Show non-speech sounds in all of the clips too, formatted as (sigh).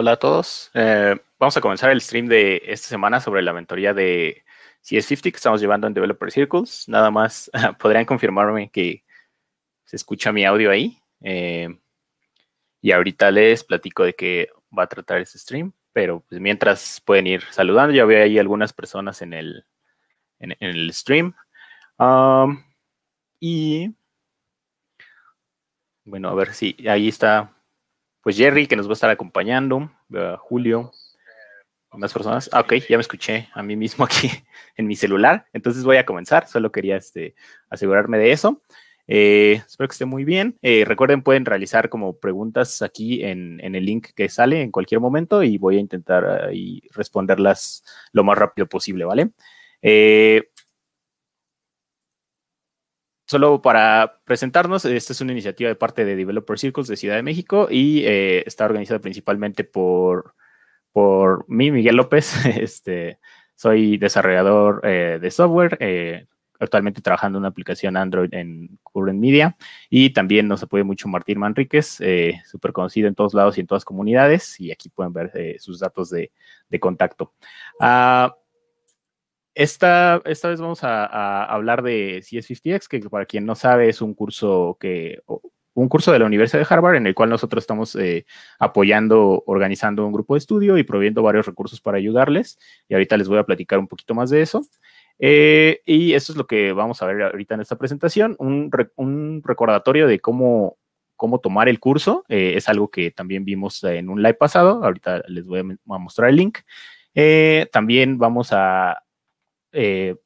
Hola a todos. Eh, vamos a comenzar el stream de esta semana sobre la mentoría de CS50 que estamos llevando en Developer Circles. Nada más, (laughs) podrían confirmarme que se escucha mi audio ahí. Eh, y ahorita les platico de qué va a tratar este stream. Pero pues, mientras pueden ir saludando, ya veo ahí algunas personas en el, en, el stream. y bueno, a ver si ahí está pues Jerry, que nos va a estar acompañando, eh, Julio, más personas. Ah, ok, ya me escuché a mí mismo aquí (laughs) en mi celular. Entonces voy a comenzar. Solo quería este, asegurarme de eso. Eh, espero que esté muy bien. Eh, recuerden, pueden realizar como preguntas aquí en, el link que sale en cualquier momento y voy a intentar responderlas lo más rápido posible, ¿vale? solo para presentarnos, esta es una iniciativa de parte de Developer Circles de Ciudad de México y eh, está organizada principalmente por, por mí, Miguel López. (laughs) Este, soy desarrollador eh, de software, eh, actualmente trabajando en una aplicación Android en Current Media y también nos apoya mucho Martín Manríquez, súper conocido en todos lados y en todas comunidades y aquí pueden ver sus datos de, contacto. Ah, esta, esta vez vamos a, hablar de CS50X, que para quien no sabe es un curso que un curso de la Universidad de Harvard en el cual nosotros estamos eh, apoyando, organizando un grupo de estudio y proveyendo varios recursos para ayudarles. Y ahorita les voy a platicar un poquito más de eso. Eh, y eso es lo que vamos a ver ahorita en esta presentación, un, recordatorio de cómo, cómo tomar el curso. Eh, es algo que también vimos en un live pasado, ahorita les voy a, mostrar el link. también vamos a, eh,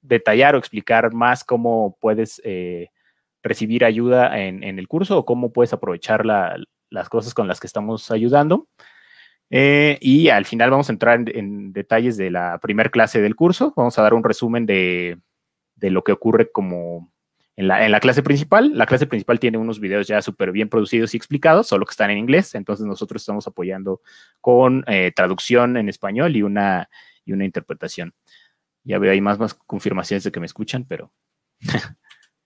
detallar o explicar más cómo puedes eh, recibir ayuda en, el curso o cómo puedes aprovechar las cosas con las que estamos ayudando. Eh, y al final vamos a entrar en, detalles de la primera clase del curso. Vamos a dar un resumen de, lo que ocurre como en la, clase principal. La clase principal tiene unos videos ya súper bien producidos y explicados, solo que están en inglés. Entonces nosotros estamos apoyando con traducción en español y una interpretación. Ya veo ahí más, más confirmaciones de que me escuchan, pero (laughs)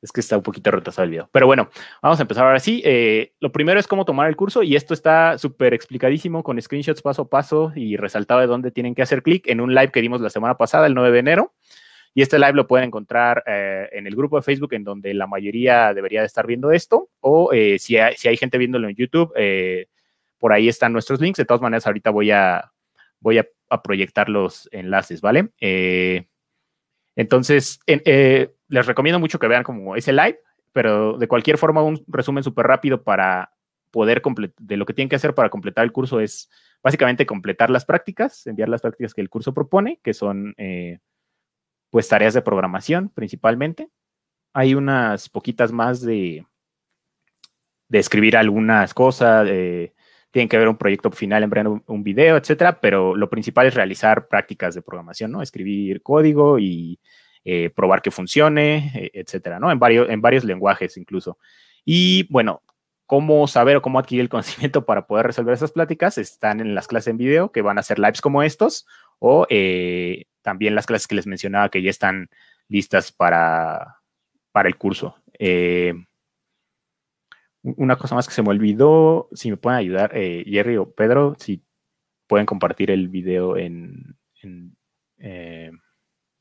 es que está un poquito retrasado el video. Pero bueno, vamos a empezar ahora sí. Eh, lo primero es cómo tomar el curso y esto está súper explicadísimo con screenshots paso a paso y resaltado de dónde tienen que hacer clic en un live que dimos la semana pasada, el 9 de enero. Y este live lo pueden encontrar eh, en el grupo de Facebook, en donde la mayoría debería de estar viendo esto, o eh, si, hay, si, hay, gente viéndolo en YouTube, por ahí están nuestros links. De todas maneras, ahorita voy a, voy a proyectar los enlaces, ¿vale? Entonces, eh, les recomiendo mucho que vean como ese live, pero de cualquier forma un resumen súper rápido para poder de lo que tienen que hacer para completar el curso es básicamente completar las prácticas, enviar las prácticas que el curso propone, que son eh, pues tareas de programación principalmente. Hay unas poquitas más de, de escribir algunas cosas, de eh, tienen que haber un proyecto final, en un, un video, etcétera, pero lo principal es realizar prácticas de programación, ¿no? Escribir código y eh, probar que funcione, eh, etcétera, ¿no? En varios, en varios lenguajes incluso. Y bueno, cómo saber o cómo adquirir el (laughs) conocimiento para poder resolver esas pláticas están en las clases en video, que van a ser lives como estos, o eh, también las clases que les mencionaba que ya están listas para, para el curso. Una cosa más que se me olvidó, si me pueden ayudar, eh, Jerry o Pedro, si pueden compartir el video en, eh,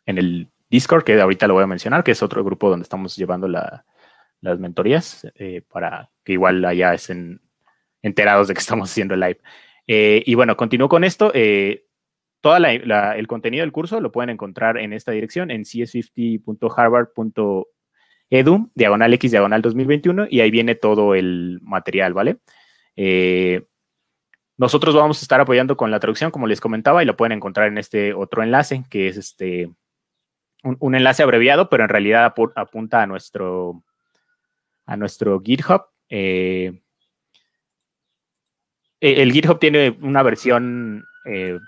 en, el Discord, que ahorita lo voy a mencionar, que es otro grupo donde estamos llevando las mentorías, eh, para que igual allá estén enterados de que estamos haciendo el live. y bueno, continúo con esto. todo el contenido del curso lo pueden encontrar en esta dirección, en cs 50harvardedu edu, diagonal x, diagonal 2021, y ahí viene todo el material, ¿vale? Eh, nosotros vamos a estar apoyando con la traducción, como les comentaba, y lo pueden encontrar en este otro enlace, que es este un, enlace abreviado, pero en realidad apunta a nuestro, a nuestro GitHub. Eh, e-, el GitHub tiene una versión eh,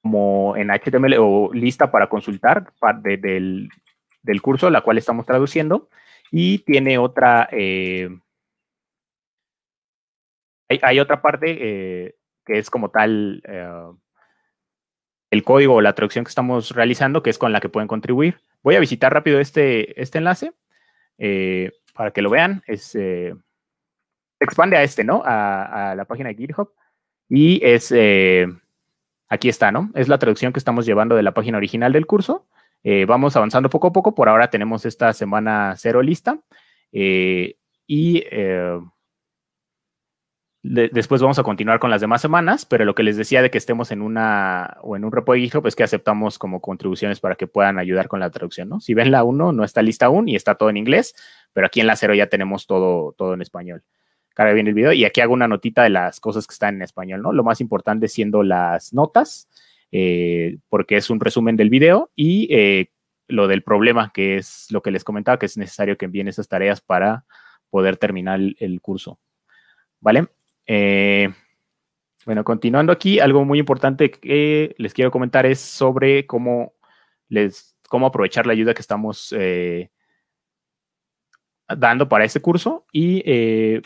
como en HTML o lista para consultar parte del del curso, la cual estamos traduciendo, y tiene otra... Eh, hay, otra parte eh, que es como tal eh, el código o la traducción que estamos realizando, que es con la que pueden contribuir. Voy a visitar rápido este, este enlace para que lo vean. Es, expande a este, ¿no? a, la página de GitHub. Y es, aquí está, ¿no? Es la traducción que estamos llevando de la página original del curso eh, vamos avanzando poco a poco. Por ahora tenemos esta semana cero lista. Eh, y eh, después vamos a continuar con las demás semanas, pero lo que les decía de que estemos en una o en un repo de es que aceptamos como contribuciones para que puedan ayudar con la traducción, ¿no? Si ven la 1, no está lista aún y está todo en inglés, pero aquí en la 0 ya tenemos todo, todo en español. Cara bien el video y aquí hago una notita de las cosas que están en español, ¿no? Lo más importante siendo las notas. Eh, porque es un resumen del video y eh, lo del problema, que es lo que les comentaba, que es necesario que envíen esas tareas para poder terminar el, curso. ¿Vale? Eh, bueno, continuando aquí, algo muy importante que les quiero comentar es sobre cómo, les, cómo aprovechar la ayuda que estamos dando para este curso y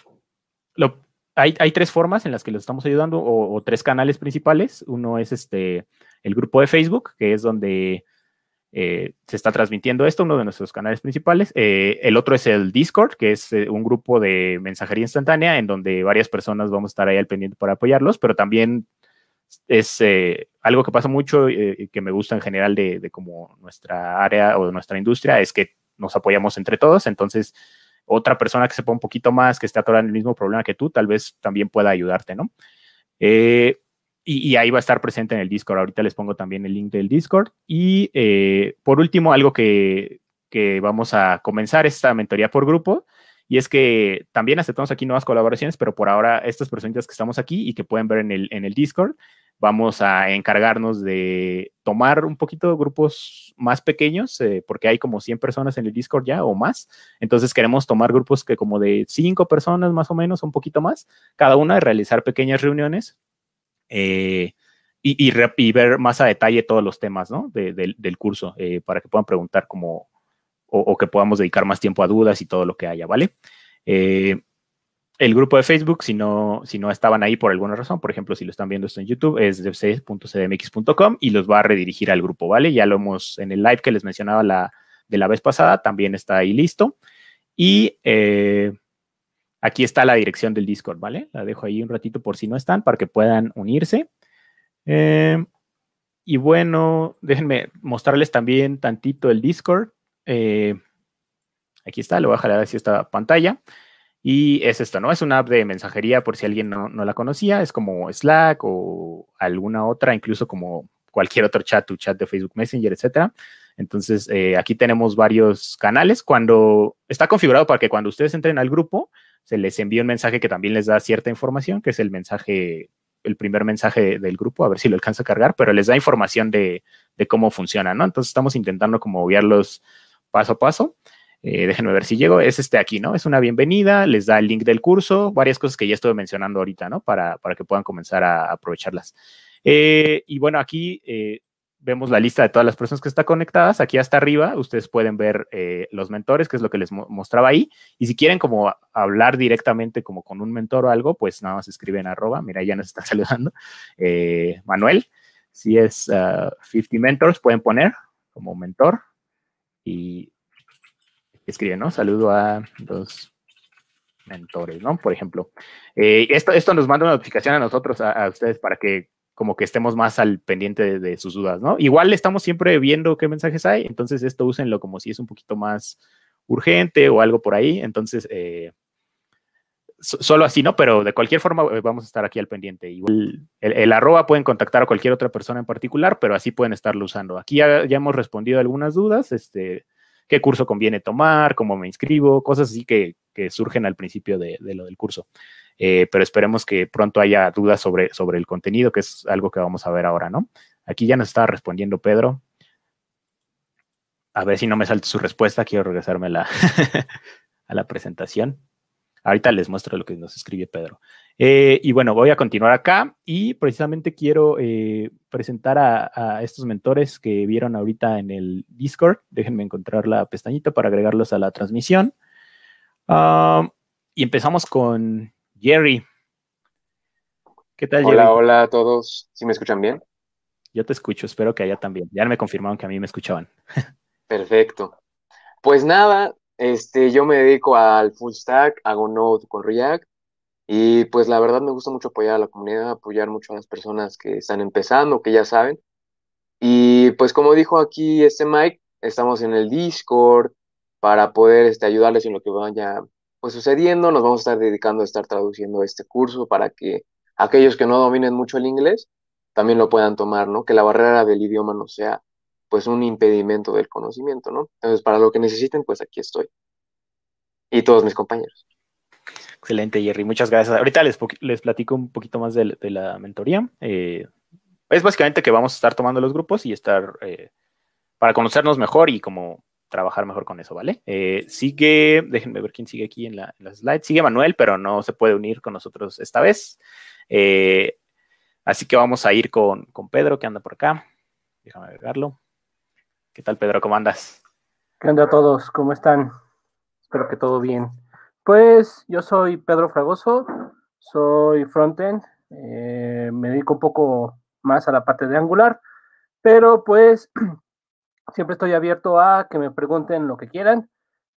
lo hay, tres formas en las que los estamos ayudando, o, tres canales principales. Uno es este, el grupo de Facebook, que es donde eh, se está transmitiendo esto, uno de nuestros canales principales. Eh, el otro es el Discord, que es eh, un grupo de mensajería instantánea en donde varias personas vamos a estar ahí al pendiente para apoyarlos, pero también es algo que pasa mucho y que me gusta en general de, como nuestra área o de nuestra industria, es que nos apoyamos entre todos. Entonces, otra persona que sepa un poquito más, que está atorada en el mismo problema que tú, tal vez también pueda ayudarte, ¿no? Eh, y, ahí va a estar presente en el Discord. Ahorita les pongo también el link del Discord. Y eh, por último, algo que, vamos a comenzar esta mentoría por grupo. Y es que también aceptamos aquí nuevas colaboraciones, pero por ahora estas personitas que estamos aquí y que pueden ver en el, en el Discord vamos a encargarnos de tomar un poquito grupos más pequeños, eh, porque hay como 100 personas en el Discord ya o más. Entonces queremos tomar grupos que como de 5 personas más o menos, un poquito más, cada una, realizar pequeñas reuniones eh, y, ver más a detalle todos los temas del curso eh, para que puedan preguntar como o, o, que podamos dedicar más tiempo a dudas y todo lo que haya, ¿vale? el grupo de Facebook, si no, si no estaban ahí por alguna razón, por ejemplo, si lo están viendo esto en YouTube, es de y los va a redirigir al grupo, ¿vale? Ya lo hemos en el live que les mencionaba la, de la vez pasada, también está ahí listo. Y eh, aquí está la dirección del Discord, ¿vale? La dejo ahí un ratito por si no están, para que puedan unirse. Eh, y bueno, déjenme mostrarles también tantito el Discord. Eh, aquí está, lo voy a jalar hacia esta pantalla. Y es esto, ¿no? Es una app de mensajería por si alguien no, la conocía, es como Slack o alguna otra, incluso como cualquier otro chat, tu chat de Facebook Messenger, etcétera. Entonces, eh, aquí tenemos varios canales. Cuando está configurado para que cuando ustedes entren al grupo, se les envía un mensaje que también les da cierta información, que es el mensaje, el primer mensaje del grupo, a ver si lo alcanza a cargar, pero les da información de, de cómo funciona, ¿no? Entonces, estamos intentando como obviarlos paso a paso. Eh, déjenme ver si llego, es este aquí, ¿no? Es una bienvenida, les da el link del curso, varias cosas que ya estuve mencionando ahorita, ¿no? Para, para que puedan comenzar a aprovecharlas. Eh, y bueno, aquí eh, vemos la lista de todas las personas que están conectadas. Aquí hasta arriba ustedes pueden ver los mentores, que es lo que les mostraba ahí. Y si quieren como hablar directamente como con un mentor o algo, pues nada más escriben arroba. Mira, ya nos están (laughs) saludando. Manuel, si es 50 ah, Mentors, pueden poner como mentor. Y escribe, ¿no? Saludo a los mentores, ¿no? Por ejemplo. Eh, esto, esto nos manda una notificación a nosotros, a, ustedes, para que como que estemos más al pendiente de, sus dudas, ¿no? Igual estamos siempre viendo qué mensajes hay, entonces esto úsenlo como si es un poquito más urgente o algo por ahí, entonces eh, solo así, ¿no? Pero de cualquier forma eh, vamos a estar aquí al pendiente. Igual el, arroba pueden contactar a cualquier otra persona en particular, pero así pueden estarlo usando. Aquí ya hemos respondido algunas dudas, este, qué curso conviene tomar, cómo me inscribo, cosas así que, surgen al principio de, lo del curso. Eh, pero esperemos que pronto haya dudas sobre, sobre el contenido, que es algo que vamos a ver ahora, ¿no? Aquí ya nos está respondiendo Pedro. A ver si no me salta su respuesta, quiero regresarme a la, (laughs) a la presentación. Ahorita les muestro lo que nos escribe Pedro. Eh, y bueno, voy a continuar acá y precisamente quiero eh, presentar a, estos mentores que vieron ahorita en el Discord. Déjenme encontrar la pestañita para agregarlos a la transmisión. Ah, y empezamos con Jerry. ¿Qué tal, Jerry? Hola, hola a todos. ¿Sí me escuchan bien? Yo te escucho, espero que allá también. Ya me confirmaron que a mí me escuchaban. Perfecto. Pues nada, este, yo me dedico al full stack, hago Node con React y pues la verdad me gusta mucho apoyar a la comunidad, apoyar mucho a las personas que están empezando, que ya saben. Y pues como dijo aquí este Mike, estamos en el Discord para poder este, ayudarles en lo que vaya pues, sucediendo. Nos vamos a estar dedicando a estar traduciendo este curso para que aquellos que no dominen mucho el inglés también lo puedan tomar, ¿no? Que la barrera del idioma no sea pues un impedimento del conocimiento, ¿no? Entonces, para lo que necesiten, pues aquí estoy. Y todos mis compañeros. Excelente, Jerry. Muchas gracias. Ahorita les, platico un poquito más de, la mentoría. Eh, es básicamente que vamos a estar tomando los grupos y estar eh, para conocernos mejor y como trabajar mejor con eso, ¿vale? Eh, sigue, déjenme ver quién sigue aquí en la, en slide. Sigue Manuel, pero no se puede unir con nosotros esta vez. así que vamos a ir con, con Pedro, que anda por acá. Déjame agregarlo. ¿Qué tal, Pedro? ¿Cómo andas? ¿Qué onda a todos? ¿Cómo están? Espero que todo bien. Pues yo soy Pedro Fragoso, soy frontend, eh, me dedico un poco más a la parte de Angular, pero pues (clears throat) siempre estoy abierto a que me pregunten lo que quieran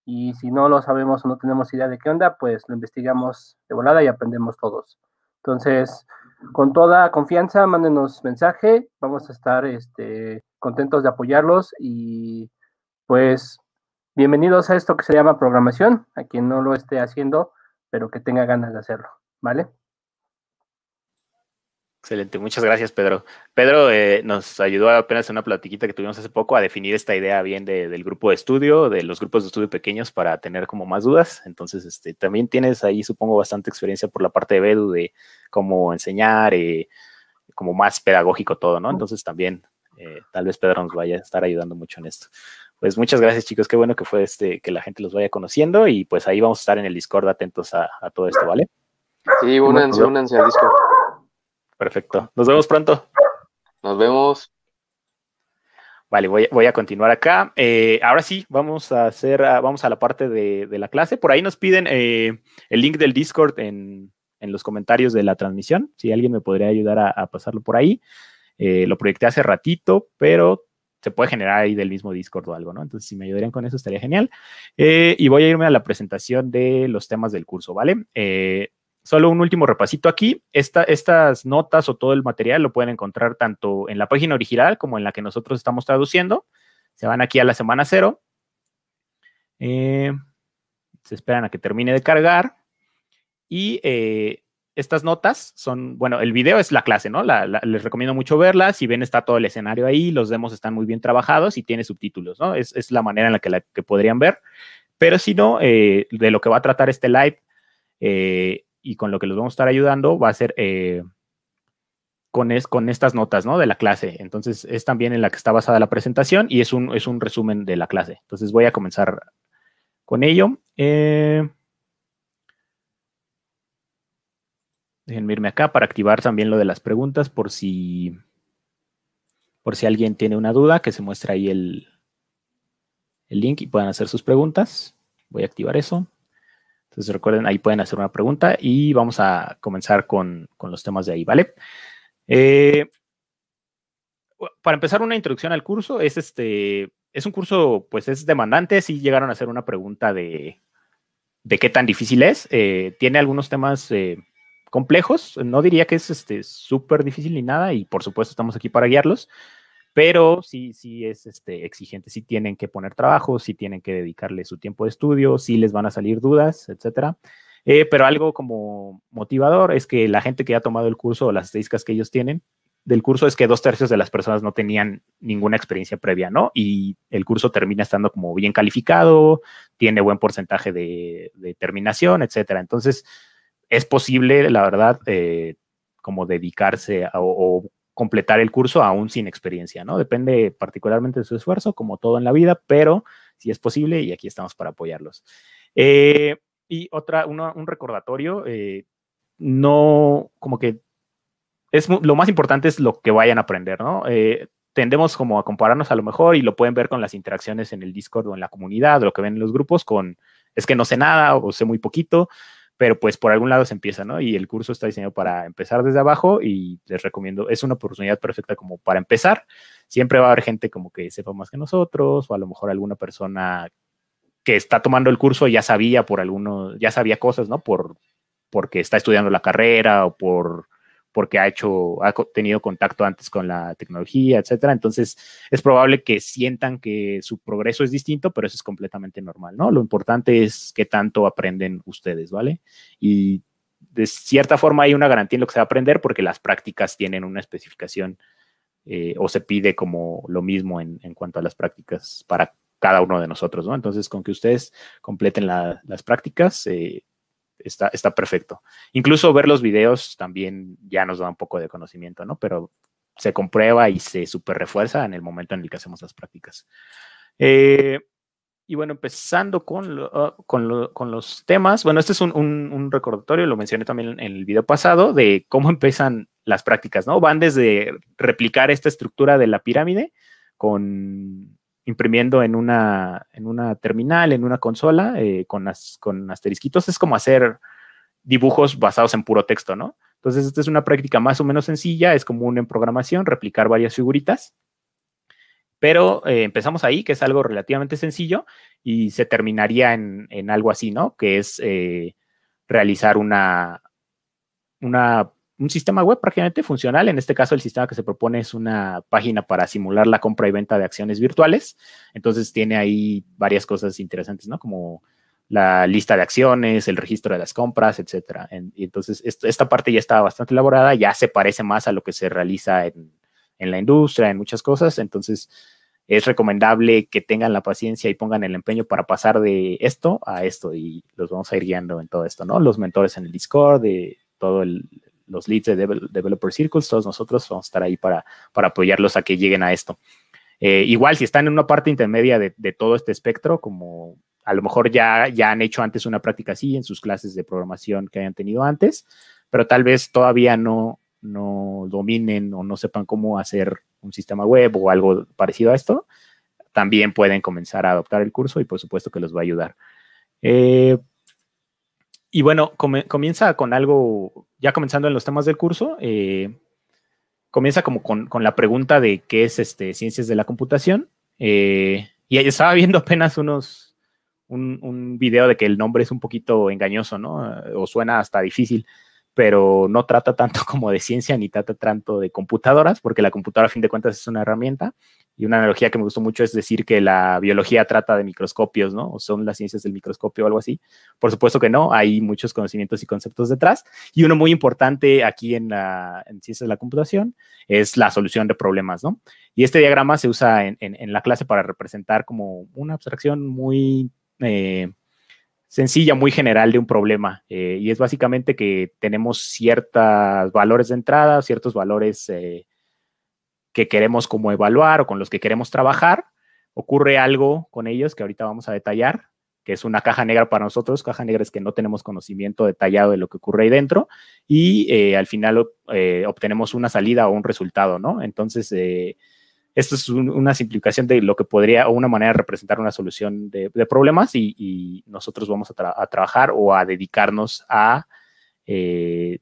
y si no lo sabemos o no tenemos idea de qué onda, pues lo investigamos de volada y aprendemos todos. Entonces, con toda confianza, mándenos mensaje, vamos a estar este, contentos de apoyarlos y pues Bienvenidos a esto que se llama programación, a quien no lo esté haciendo, pero que tenga ganas de hacerlo, ¿vale? Excelente, muchas gracias Pedro. Pedro eh, nos ayudó apenas en una platiquita que tuvimos hace poco a definir esta idea bien del grupo de estudio, de los grupos de estudio pequeños para tener como más dudas. Entonces, este, también tienes ahí, supongo, bastante experiencia por la parte de Bedu de cómo enseñar, eh, como más pedagógico todo, ¿no? Entonces también eh, tal vez Pedro nos vaya a estar ayudando mucho en esto pues muchas gracias chicos, qué bueno que fue este, que la gente los vaya conociendo y pues ahí vamos a estar en el Discord atentos a, todo esto, ¿vale? Sí, únanse, únanse al Discord. Perfecto, nos vemos pronto. Nos vemos. Vale, voy, a continuar acá. Eh, ahora sí, vamos a hacer, ah, vamos a la parte de, la clase. Por ahí nos piden eh, el link del Discord en, los comentarios de la transmisión. Si alguien me podría ayudar a, pasarlo por ahí. Eh, lo proyecté hace ratito, pero se puede generar ahí del mismo Discord o algo, ¿no? Entonces, si me ayudarían con eso, estaría genial. Eh, y voy a irme a la presentación de los temas del curso, ¿vale? Eh, solo un último repasito aquí. estas notas o todo el material lo pueden encontrar tanto en la página original como en la que nosotros estamos traduciendo. Se van aquí a la semana cero. Eh, se esperan a que termine de cargar. Y estas notas son, bueno, el video es la clase, ¿no? les recomiendo mucho verla. Si ven, está todo el escenario ahí, los demos están muy bien trabajados y tiene subtítulos, ¿no? Es, la manera en la que, podrían ver. Pero si no, eh, de lo que va a tratar este live eh, y con lo que los vamos a estar ayudando va a ser eh, con, estas notas, ¿no? De la clase. Entonces, es también en la que está basada la presentación y es un, un resumen de la clase. Entonces, voy a comenzar con ello. Eh, Déjenme irme acá para activar también lo de las preguntas por si, por si alguien tiene una duda, que se muestra ahí el, el link y puedan hacer sus preguntas. Voy a activar eso. Entonces recuerden, ahí pueden hacer una pregunta y vamos a comenzar con, los temas de ahí, ¿vale? Eh, para empezar una introducción al curso, es este, es un curso, pues es demandante, si llegaron a hacer una pregunta de, qué tan difícil es. Eh, tiene algunos temas eh, complejos, no diría que es este súper difícil ni nada, y por supuesto estamos aquí para guiarlos, pero sí, sí es este, exigente, si tienen que poner trabajo, si tienen que dedicarle su tiempo de estudio, si les van a salir dudas, etcétera. Eh, pero algo como motivador es que la gente que ha tomado el curso o las estadísticas que ellos tienen del curso es que dos tercios de las personas no tenían ninguna experiencia previa, ¿no? Y el curso termina estando como bien calificado, tiene buen porcentaje de, de terminación, etcétera. Entonces, es posible, la verdad, eh, como dedicarse o, completar el curso aún sin experiencia, ¿no? Depende particularmente de su esfuerzo, como todo en la vida, pero sí es posible, y aquí estamos para apoyarlos. Eh, y otra, un recordatorio, eh, no, como que es lo más importante es lo que vayan a aprender, ¿no? tendemos como a compararnos a lo mejor y lo pueden ver con las interacciones en el Discord o en la comunidad, lo que ven en los grupos con es que no sé nada o sé muy poquito pero pues por algún lado se empieza, ¿no? Y el curso está diseñado para empezar desde abajo y les recomiendo, es una oportunidad perfecta como para empezar. Siempre va a haber gente como que sepa más que nosotros o a lo mejor alguna persona que está tomando el curso ya sabía por algunos, ya sabía cosas, ¿no? Por porque está estudiando la carrera o por porque ha hecho, ha tenido contacto antes con la tecnología, etcétera. Entonces, es probable que sientan que su progreso es distinto, pero eso es completamente normal, ¿no? Lo importante es qué tanto aprenden ustedes, ¿vale? Y de cierta forma hay una garantía en lo que se va a aprender porque las prácticas tienen una especificación eh, o se pide como lo mismo en, cuanto a las prácticas para cada uno de nosotros, ¿no? Entonces, con que ustedes completen las prácticas, eh, está, perfecto. Incluso ver los videos también ya nos da un poco de conocimiento, ¿no? Pero se comprueba y se super refuerza en el momento en el que hacemos las prácticas. Eh, y bueno, empezando ah, con, los temas, bueno, este es un, un, recordatorio, lo mencioné también en el video pasado, de cómo empiezan las prácticas, ¿no? Van desde replicar esta estructura de la pirámide con imprimiendo en una, en una terminal, en una consola, eh, con, con asterisquitos. Es como hacer dibujos basados en puro texto, ¿no? Entonces, esta es una práctica más o menos sencilla, es común en programación, replicar varias figuritas. Pero eh, empezamos ahí, que es algo relativamente sencillo, y se terminaría en, algo así, ¿no? Que es eh, realizar una, una un sistema web prácticamente funcional. En este caso, el sistema que se propone es una página para simular la compra y venta de acciones virtuales. Entonces, tiene ahí varias cosas interesantes, ¿no? Como la lista de acciones, el registro de las compras, etcétera. y entonces, esta parte ya está bastante elaborada, ya se parece más a lo que se realiza en, en la industria, en muchas cosas. Entonces, es recomendable que tengan la paciencia y pongan el empeño para pasar de esto a esto y los vamos a ir guiando en todo esto, ¿no? Los mentores en el Discord, de todo el, los leads de Developer Circles, todos nosotros vamos a estar ahí para, apoyarlos a que lleguen a esto. Eh, igual, si están en una parte intermedia de, todo este espectro, como a lo mejor ya, ya han hecho antes una práctica así en sus clases de programación que hayan tenido antes, pero tal vez todavía no, no dominen o no sepan cómo hacer un sistema web o algo parecido a esto, también pueden comenzar a adoptar el curso y por supuesto que los va a ayudar. Eh, y bueno, comienza con algo, ya comenzando en los temas del curso, eh, comienza como con, la pregunta de qué es este, ciencias de la computación. Eh, y estaba viendo apenas unos, un, un, video de que el nombre es un poquito engañoso, ¿no? O suena hasta difícil pero no trata tanto (laughs) como de ciencia ni trata tanto de computadoras, porque la computadora a fin de cuentas es una herramienta. Y una analogía que me gustó mucho es decir que la biología trata de microscopios, ¿no? O son las ciencias del microscopio o algo así. Por supuesto que no, hay muchos conocimientos y conceptos detrás. Y uno muy importante aquí en, ciencias de la computación es la solución de problemas, ¿no? Y este diagrama se usa en, la clase para representar como una abstracción muy... Eh, sencilla, muy general de un problema. Eh, y es básicamente que tenemos ciertos valores de entrada, ciertos valores eh, que queremos como evaluar o con los que queremos trabajar. Ocurre algo con ellos que ahorita vamos a detallar, que es una caja negra para nosotros. Caja negra es que no tenemos conocimiento detallado de lo que ocurre ahí dentro y eh, al final obtenemos una salida o un resultado, ¿no? Entonces, esto es una simplificación de lo que podría o una manera de representar una solución de, problemas y, nosotros vamos a, trabajar o a dedicarnos eh,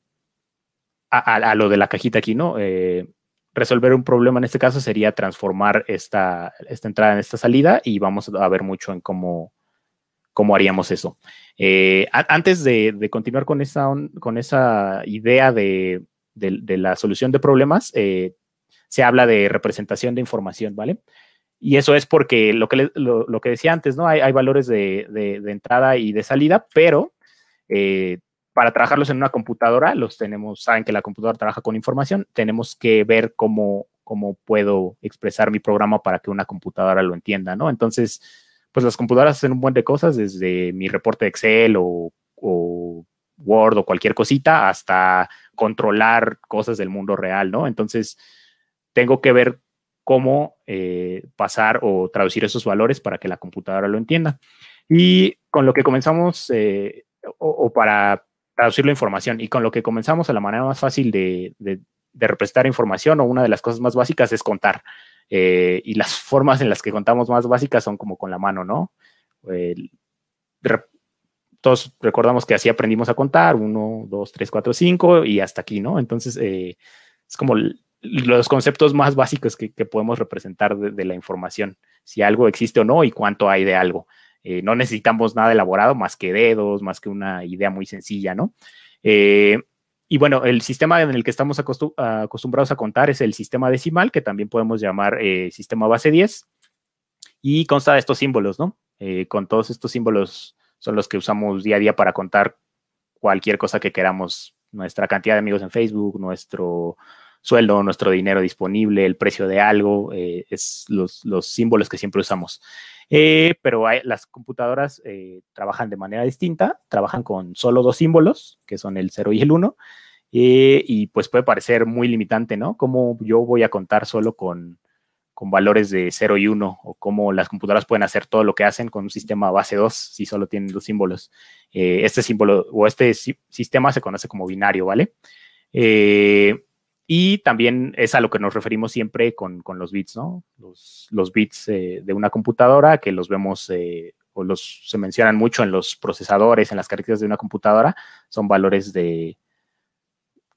a, a, lo de la cajita aquí, ¿no? Eh, resolver un problema en este caso sería transformar esta, entrada en esta salida y vamos a ver mucho en cómo, cómo haríamos eso. Eh, antes de, continuar con esa, con esa idea de, la solución de problemas, se habla de representación de información, ¿vale? Y eso es porque lo que, lo, que decía antes, ¿no? Hay, valores de, entrada y de salida, pero eh, para trabajarlos en una computadora, los tenemos, saben que la computadora trabaja con información, tenemos que ver cómo, cómo puedo expresar mi programa para que una computadora lo entienda, ¿no? Entonces, pues las computadoras hacen un buen de cosas, desde mi reporte de Excel o Word o cualquier cosita, hasta controlar cosas del mundo real, ¿no? Entonces, tengo que ver cómo eh, pasar o traducir esos valores para que la computadora lo entienda. Y con lo que comenzamos, eh, o, para traducir la información, y con lo que comenzamos, a la manera más fácil de, representar información, o una de las cosas más básicas es contar. Eh, y las (laughs) formas en las que contamos más básicas son como con la mano, ¿no? todos recordamos que así aprendimos a contar, uno dos tres cuatro cinco y hasta aquí, ¿no? Entonces, es como los conceptos más básicos que, podemos representar de, la información, si algo existe o no y cuánto hay de algo. Eh, no necesitamos nada elaborado más que dedos, más que una idea muy sencilla, ¿no? Eh, y bueno, el sistema en el que estamos acostumbrados a contar es el sistema decimal, que también podemos llamar eh, sistema base 10, y consta de estos símbolos, ¿no? con todos estos símbolos son los que usamos día a día para contar cualquier cosa que queramos, nuestra cantidad de amigos en Facebook, nuestro, sueldo, nuestro dinero disponible, el precio de algo, eh, es los, símbolos que siempre usamos. Eh, pero las computadoras eh, trabajan de manera distinta, trabajan con solo dos símbolos, que son el 0 y el 1, y pues puede parecer muy limitante, ¿no? ¿Cómo yo voy a contar solo con, valores de 0 y 1 o cómo las computadoras pueden hacer todo lo que hacen con un sistema base 2 si solo tienen dos símbolos. este símbolo o este sistema se conoce como binario, ¿vale? Eh, y también es a lo que nos referimos siempre con, los bits, ¿no? Los, bits eh, de una computadora que los vemos eh, o los se mencionan mucho en los procesadores, en las características de una computadora, son valores de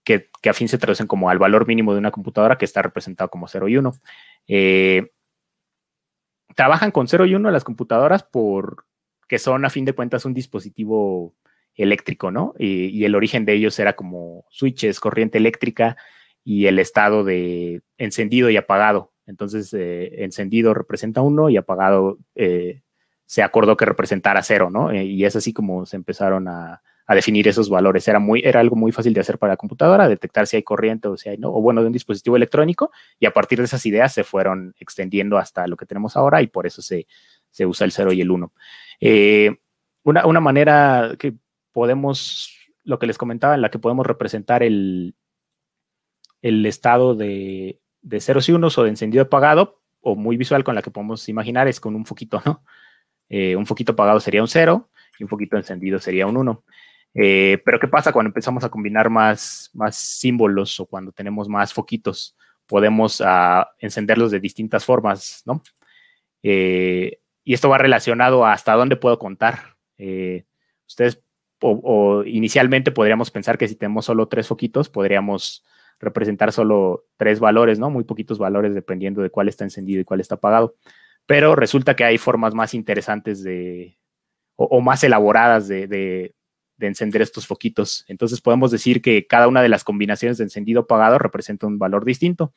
que, a fin se traducen como al valor mínimo de una computadora que está representado como 0 y 1. Eh, trabajan con 0 y 1 las computadoras porque son a fin de cuentas un dispositivo eléctrico, ¿no? y, y el origen de ellos era como switches, corriente eléctrica, y el estado de encendido y apagado. Entonces, eh, encendido representa uno y apagado eh, se acordó que representara cero, ¿no? Eh, y es así como se empezaron a, definir esos valores. Era, muy, era algo muy fácil de hacer para la computadora, detectar si hay corriente o si hay no, o bueno, de un dispositivo electrónico, y a partir de esas ideas se fueron extendiendo hasta lo que tenemos ahora y por eso se, usa el cero y el uno. Una, una manera que podemos, lo que les comentaba, en la que podemos representar el, el estado de, ceros y unos o de encendido apagado, o muy visual con la que podemos imaginar, es con un foquito, ¿no? Eh, un foquito apagado sería un cero y un foquito encendido sería un uno. Eh, pero ¿qué pasa cuando empezamos a combinar más, más símbolos o cuando tenemos más foquitos? Podemos ah, encenderlos de distintas formas, ¿no? Eh, y esto va relacionado a hasta dónde puedo contar. ustedes o inicialmente podríamos pensar que si tenemos solo tres foquitos, podríamos representar solo tres valores, ¿no? Muy poquitos valores dependiendo de cuál está encendido y cuál está apagado. Pero resulta que hay formas más interesantes de, o, más elaboradas de, encender estos foquitos. Entonces podemos decir que cada una de las combinaciones de encendido apagado representa un valor distinto.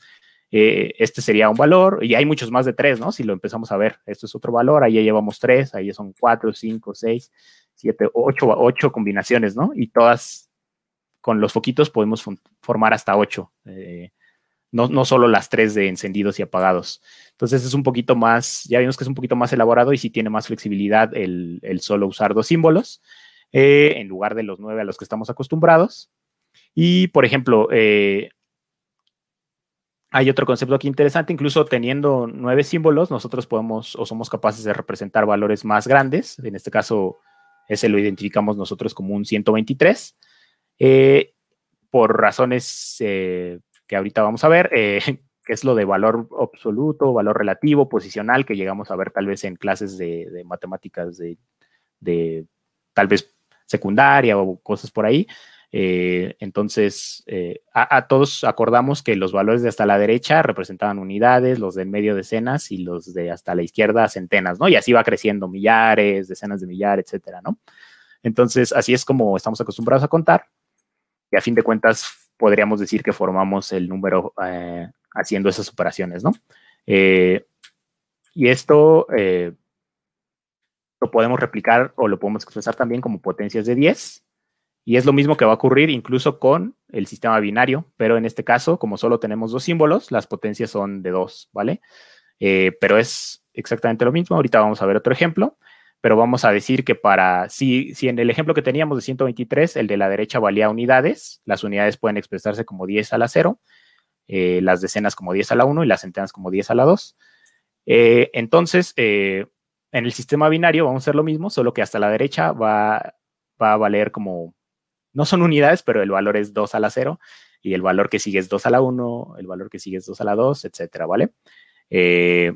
Eh, este sería un valor, y hay muchos más de tres, ¿no? Si lo empezamos a ver, esto es otro valor, ahí ya llevamos tres, ahí son cuatro, cinco, seis, siete, ocho, ocho combinaciones, ¿no? Y todas con los foquitos podemos formar hasta ocho, eh, no, solo las tres de encendidos y apagados. Entonces es un poquito más, ya vimos que es un poquito más elaborado y sí tiene más flexibilidad el, solo usar dos símbolos eh, en lugar de los nueve a los que estamos acostumbrados. Y, por ejemplo, eh, hay otro concepto aquí interesante, incluso teniendo nueve símbolos, nosotros podemos o somos capaces de representar valores más grandes, en este caso ese lo identificamos nosotros como un 123, eh, por razones eh, que ahorita vamos a ver, eh, (laughs) que es lo de valor absoluto, valor relativo, posicional, que llegamos a ver tal vez en clases de, matemáticas de, tal vez secundaria o cosas por ahí. entonces, a, todos acordamos que los valores de hasta la derecha representaban unidades, los de en medio decenas y los de hasta la izquierda centenas, ¿no? Y así va creciendo millares, decenas de millar, etcétera, ¿no? Entonces, así es como estamos acostumbrados a contar y a fin de cuentas podríamos decir que formamos el número eh, haciendo esas operaciones, ¿no? Eh, y esto eh, lo podemos replicar o lo podemos expresar también como potencias de 10. Y es lo mismo que va a ocurrir incluso con el sistema binario, pero en este caso, como solo tenemos dos símbolos, las potencias son de 2, ¿vale? pero es exactamente lo mismo. Ahorita vamos a ver otro ejemplo pero vamos a decir que para, si, si en el ejemplo que teníamos de 123, el de la derecha valía unidades, las unidades pueden expresarse como 10 a la 0, eh, las decenas como 10 a la 1 y las centenas como 10 a la 2. Eh, entonces, eh, en el sistema binario vamos a hacer lo mismo, solo que hasta la derecha va, va a valer como, no son unidades, pero el valor es 2 a la 0 y el valor que sigue es 2 a la 1, el valor que sigue es 2 a la 2, etcétera, ¿vale? Eh,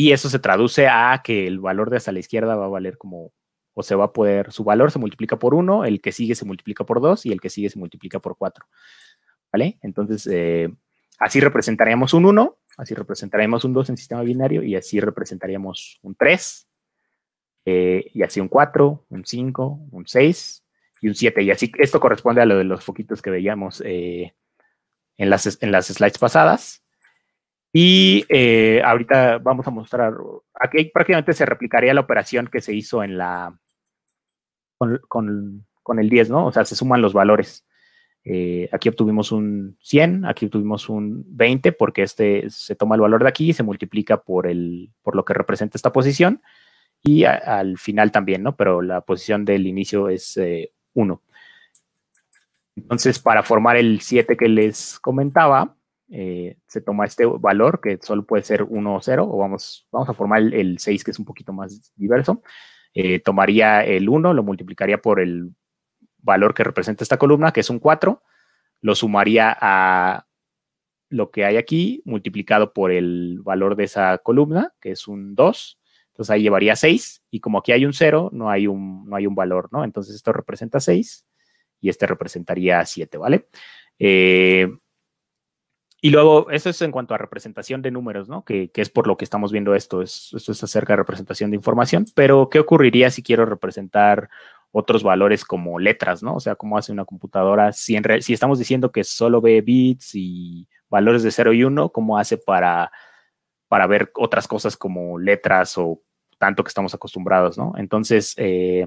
y eso se traduce a que el valor de hasta la izquierda va a valer como, o se va a poder, su valor se multiplica por 1, el que sigue se multiplica por 2 y el que sigue se multiplica por 4. ¿Vale? Entonces, eh, así representaríamos un 1, así representaríamos un 2 en sistema binario y así representaríamos un 3, eh, y así un 4, un 5, un 6 y un 7. Y así, esto corresponde a lo de los foquitos que veíamos eh, en, en las slides pasadas. Y eh, ahorita vamos a mostrar, aquí prácticamente se replicaría la operación que se hizo en la, con, el 10, ¿no? O sea, se suman los valores. Eh, aquí obtuvimos un 100, aquí obtuvimos un 20, porque este se toma el valor de aquí y se multiplica por, el, por lo que representa esta posición. Y al final también, ¿no? Pero la posición del inicio es 1. Eh, entonces, para formar el 7 que les comentaba, eh, se toma este valor que solo puede ser 1 o 0, o vamos, vamos a formar el, 6 que es un poquito más diverso. Eh, tomaría el 1, lo multiplicaría por el valor que representa esta columna, que es un 4, lo sumaría a lo que hay aquí multiplicado por el valor de esa columna, que es un 2. Entonces ahí llevaría 6 y como aquí hay un 0, no hay un, no hay un valor, ¿no? Entonces esto representa 6 y este representaría 7, ¿vale? Eh, y luego, eso es en cuanto a representación de números, ¿no? Que, es por lo que estamos viendo esto, es, esto es acerca de representación de información, pero ¿qué ocurriría si quiero representar otros valores como letras, ¿no? O sea, cómo hace una computadora, si, en si estamos diciendo que solo ve bits y valores de 0 y 1, ¿cómo hace para, para ver otras cosas como letras o tanto que estamos acostumbrados, ¿no? Entonces, eh,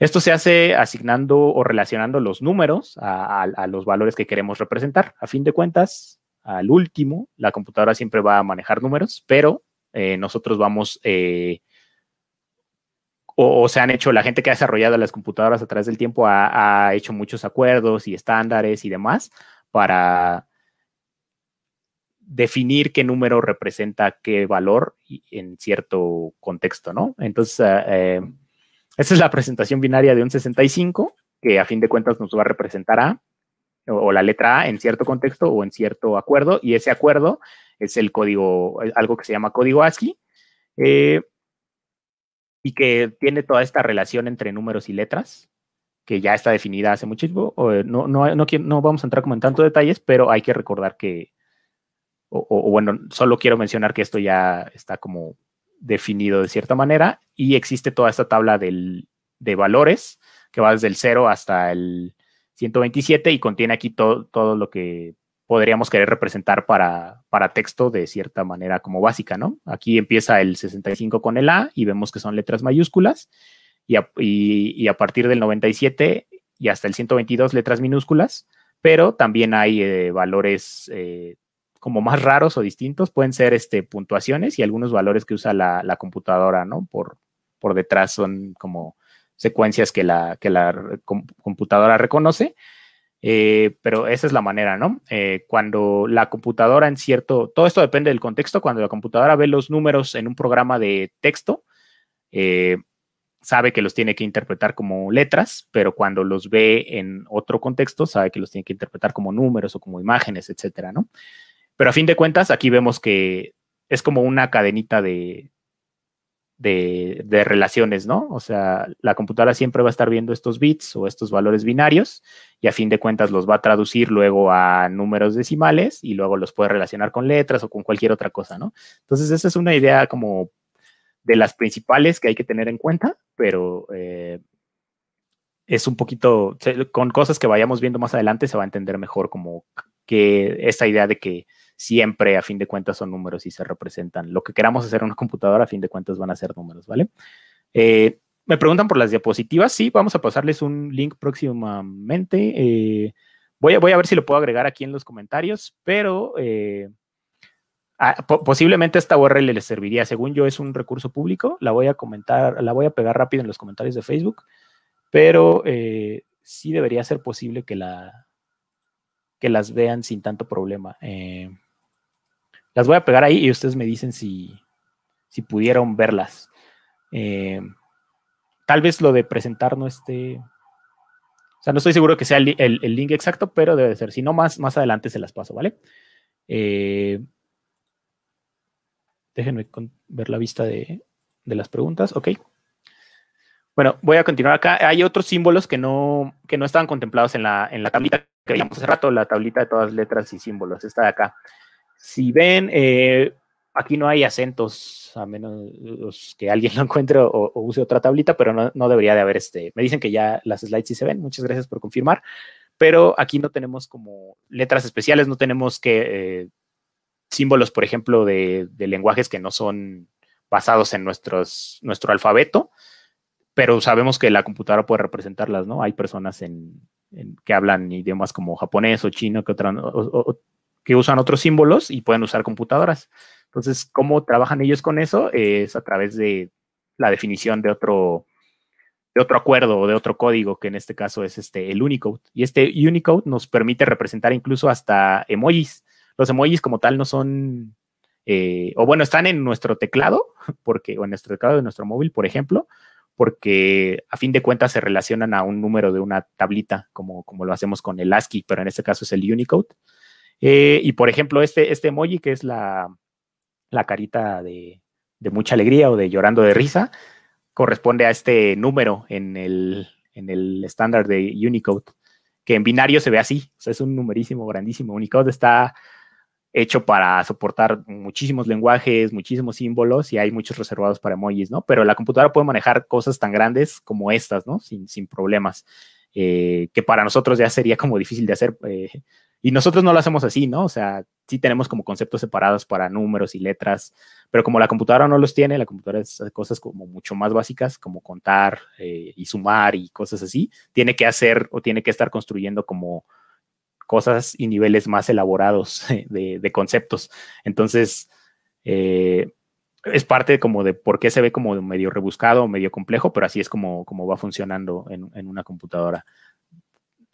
esto se hace asignando o relacionando los números a, los valores que queremos representar. A fin de cuentas, al último, la computadora siempre va a manejar números, pero eh, nosotros vamos, eh, o, se han hecho, la gente que ha desarrollado las computadoras a través del tiempo ha, hecho muchos acuerdos y estándares y demás para definir qué número representa qué valor en cierto contexto, ¿no? Entonces, eh, esa es la presentación binaria de un 65, que a fin de cuentas nos va a representar A, o, la letra A en cierto contexto o en cierto acuerdo, y ese acuerdo es el código, eh, algo que se llama código ASCII, eh, y que tiene toda esta relación entre números y letras, que ya está definida hace muchísimo. Eh, no, no, vamos a entrar como en tantos detalles, pero hay que recordar que, o, bueno, solo quiero mencionar que esto ya está como definido de cierta manera y existe toda esta tabla de valores que va desde el 0 hasta el 127 y contiene aquí todo lo que podríamos querer representar para, para texto de cierta manera como básica, ¿no? Aquí empieza el 65 con el A y vemos que son letras mayúsculas y a, y, a partir del 97 y hasta el 122 letras minúsculas, pero también hay eh, valores eh, como más raros o distintos pueden ser este, puntuaciones y algunos valores que usa la, computadora, ¿no? Por, por detrás son como secuencias que la, que la computadora reconoce. Eh, pero esa es la manera, ¿no? Eh, cuando la computadora en cierto, todo esto depende del contexto, cuando la computadora ve los números en un programa de texto, eh, sabe que los tiene que interpretar como letras, pero cuando los ve en otro contexto, sabe que los tiene que interpretar como números o como imágenes, etcétera, ¿no? Pero a fin de cuentas, aquí vemos que es como una cadenita de, de, relaciones, ¿no? O sea, la computadora siempre va a estar viendo estos bits o estos valores binarios y a fin de cuentas los va a traducir luego a números decimales y luego los puede relacionar con letras o con cualquier otra cosa, ¿no? Entonces, esa es una idea como de las principales que hay que tener en cuenta, pero eh, es un poquito, con cosas que vayamos viendo más adelante se va a entender mejor como que esa idea de que siempre a fin de cuentas son números y se representan. Lo que queramos hacer en una computadora a fin de cuentas van a ser números, ¿vale? Eh, me preguntan por las diapositivas. Sí, vamos a pasarles un link próximamente. Eh, voy, a, ver si lo puedo agregar aquí en los comentarios, pero eh, posiblemente esta URL les serviría. Según yo, es un recurso público. La voy a comentar, la voy a pegar rápido en los comentarios de Facebook, pero sí debería ser posible que, la, que las vean sin tanto problema. Las voy a pegar ahí y ustedes me dicen si, pudieron verlas. Eh, tal vez lo de presentar no esté. O sea, no estoy seguro que sea el, link exacto, pero debe de ser. Si no, más, más adelante se las paso, ¿vale? Eh, déjenme ver la vista de, las preguntas. Ok. Bueno, voy a continuar acá. Hay otros símbolos que no, no estaban contemplados en la, en la tablita que veíamos hace rato, la tablita de todas letras y símbolos, esta de acá. Si ven, eh, aquí no hay acentos, a menos que alguien (laughs) lo encuentre o, use otra tablita, pero no, debería de haber este. Me dicen que ya las slides sí se ven, muchas gracias por confirmar, pero aquí no tenemos como letras especiales, no tenemos que eh, símbolos, por ejemplo, de, lenguajes que no son basados en nuestro alfabeto, pero sabemos que la computadora puede representarlas, ¿no? Hay personas que hablan idiomas como japonés o chino, que otras, o, que usan otros símbolos y pueden usar computadoras. Entonces, ¿cómo trabajan ellos con eso? es a través de la definición de otro, de otro acuerdo o de otro código, que en este caso es este, el Unicode. Y este Unicode nos permite representar incluso hasta emojis. Los emojis como tal no son, eh, o bueno, están en nuestro teclado, (laughs) porque, o en nuestro teclado de nuestro móvil, por ejemplo, porque a fin de cuentas se relacionan a un número de una tablita, como, como lo hacemos con el ASCII, pero en este caso es el Unicode. Eh, y por ejemplo, este, este emoji, que es la, carita de, mucha alegría o de llorando de risa, corresponde a este número en el estándar de Unicode, que en binario se ve así. O sea, es un numerísimo grandísimo. Unicode está hecho para soportar muchísimos lenguajes, muchísimos símbolos y hay muchos reservados para emojis, ¿no? Pero la computadora puede manejar cosas tan grandes como estas, ¿no? Sin, problemas, eh, que para nosotros ya sería como difícil de hacer. Eh, y nosotros no lo hacemos así, ¿no? O sea, sí tenemos como conceptos separados para números y letras, pero como la computadora no los tiene, la computadora es cosas como mucho más básicas, como contar eh, y sumar y cosas así, tiene que hacer o tiene que estar construyendo como cosas y niveles más elaborados (laughs) de, conceptos. Entonces, eh, es parte como de por qué se ve como medio rebuscado, medio complejo, pero así es como, como va funcionando en, en una computadora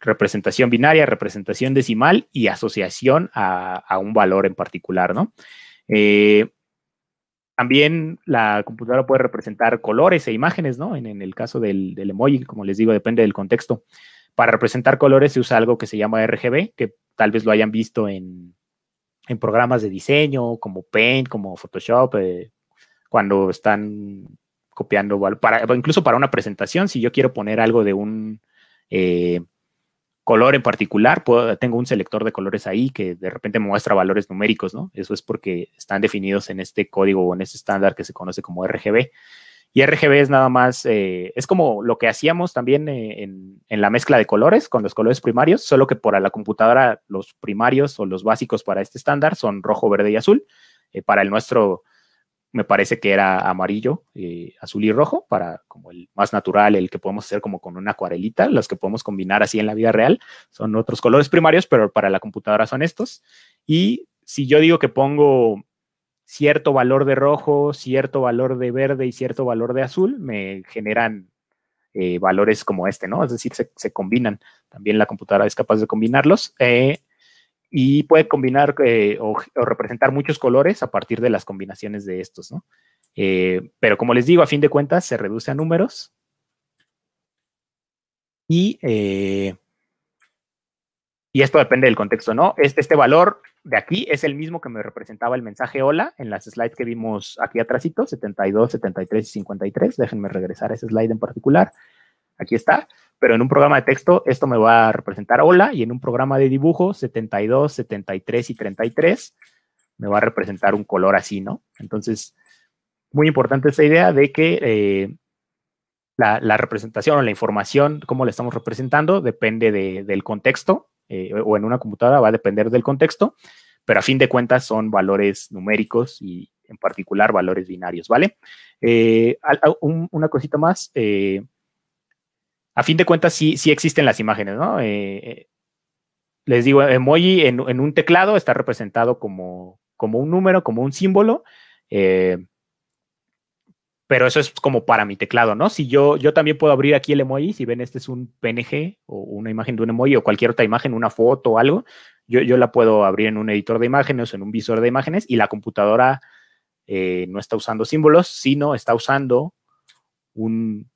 representación binaria, representación decimal y asociación a, un valor en particular, ¿no? Eh, también la computadora puede representar colores e imágenes, ¿no? En, el caso del, emoji, como les digo, depende del contexto. Para representar colores se usa algo que se llama RGB, que tal vez lo hayan visto en, programas de diseño, como Paint, como Photoshop, eh, cuando están copiando, para, incluso para una presentación, si yo quiero poner algo de un, eh, color en particular, tengo un selector de colores ahí que de repente me muestra valores numéricos, ¿no? Eso es porque están definidos en este código o en este estándar que se conoce como RGB. Y RGB es nada más, eh, es como lo que hacíamos también eh, en, la mezcla de colores con los colores primarios, solo que para la computadora los primarios o los básicos para este estándar son rojo, verde y azul. Eh, para el nuestro me parece que era amarillo, eh, azul y rojo, para como el más natural, el que podemos hacer como con una acuarelita, los que podemos combinar así en la vida real, son otros colores primarios, pero para la computadora son estos. Y si yo digo que pongo cierto valor de rojo, cierto valor de verde y cierto valor de azul, me generan eh, valores como este, ¿no? Es decir, se, se, combinan. También la computadora es capaz de combinarlos. Eh, y puede combinar eh, o, representar muchos colores a partir de las combinaciones de estos, ¿no? Eh, pero como les digo, a fin de cuentas se reduce a números. Y, eh, y esto depende del contexto, ¿no? Este, valor de aquí es el mismo que me representaba el mensaje hola en las slides que vimos aquí atrásito, 72, 73 y 53. Déjenme regresar a ese slide en particular. Aquí está pero en un programa de texto esto me va a representar hola y en un programa de dibujo 72, 73 y 33 me va a representar un color así, ¿no? Entonces, muy importante esta idea de que eh, la, representación o la información, cómo la estamos representando, depende del contexto eh, o en una computadora va a depender del contexto, pero a fin de cuentas son valores numéricos y en particular valores binarios, ¿vale? Eh, una cosita más a fin de cuentas sí, existen las imágenes, ¿no? Eh, eh, les digo, emoji en, un teclado está representado como, como un número, como un símbolo. Eh, pero eso es como para mi teclado, ¿no? Si yo, yo también puedo abrir aquí el emoji, si ven, este es un PNG o una imagen de un emoji o cualquier otra imagen, una foto o algo, yo, yo la puedo abrir en un editor de imágenes o en un visor de imágenes y la computadora no está usando símbolos, sino está usando un,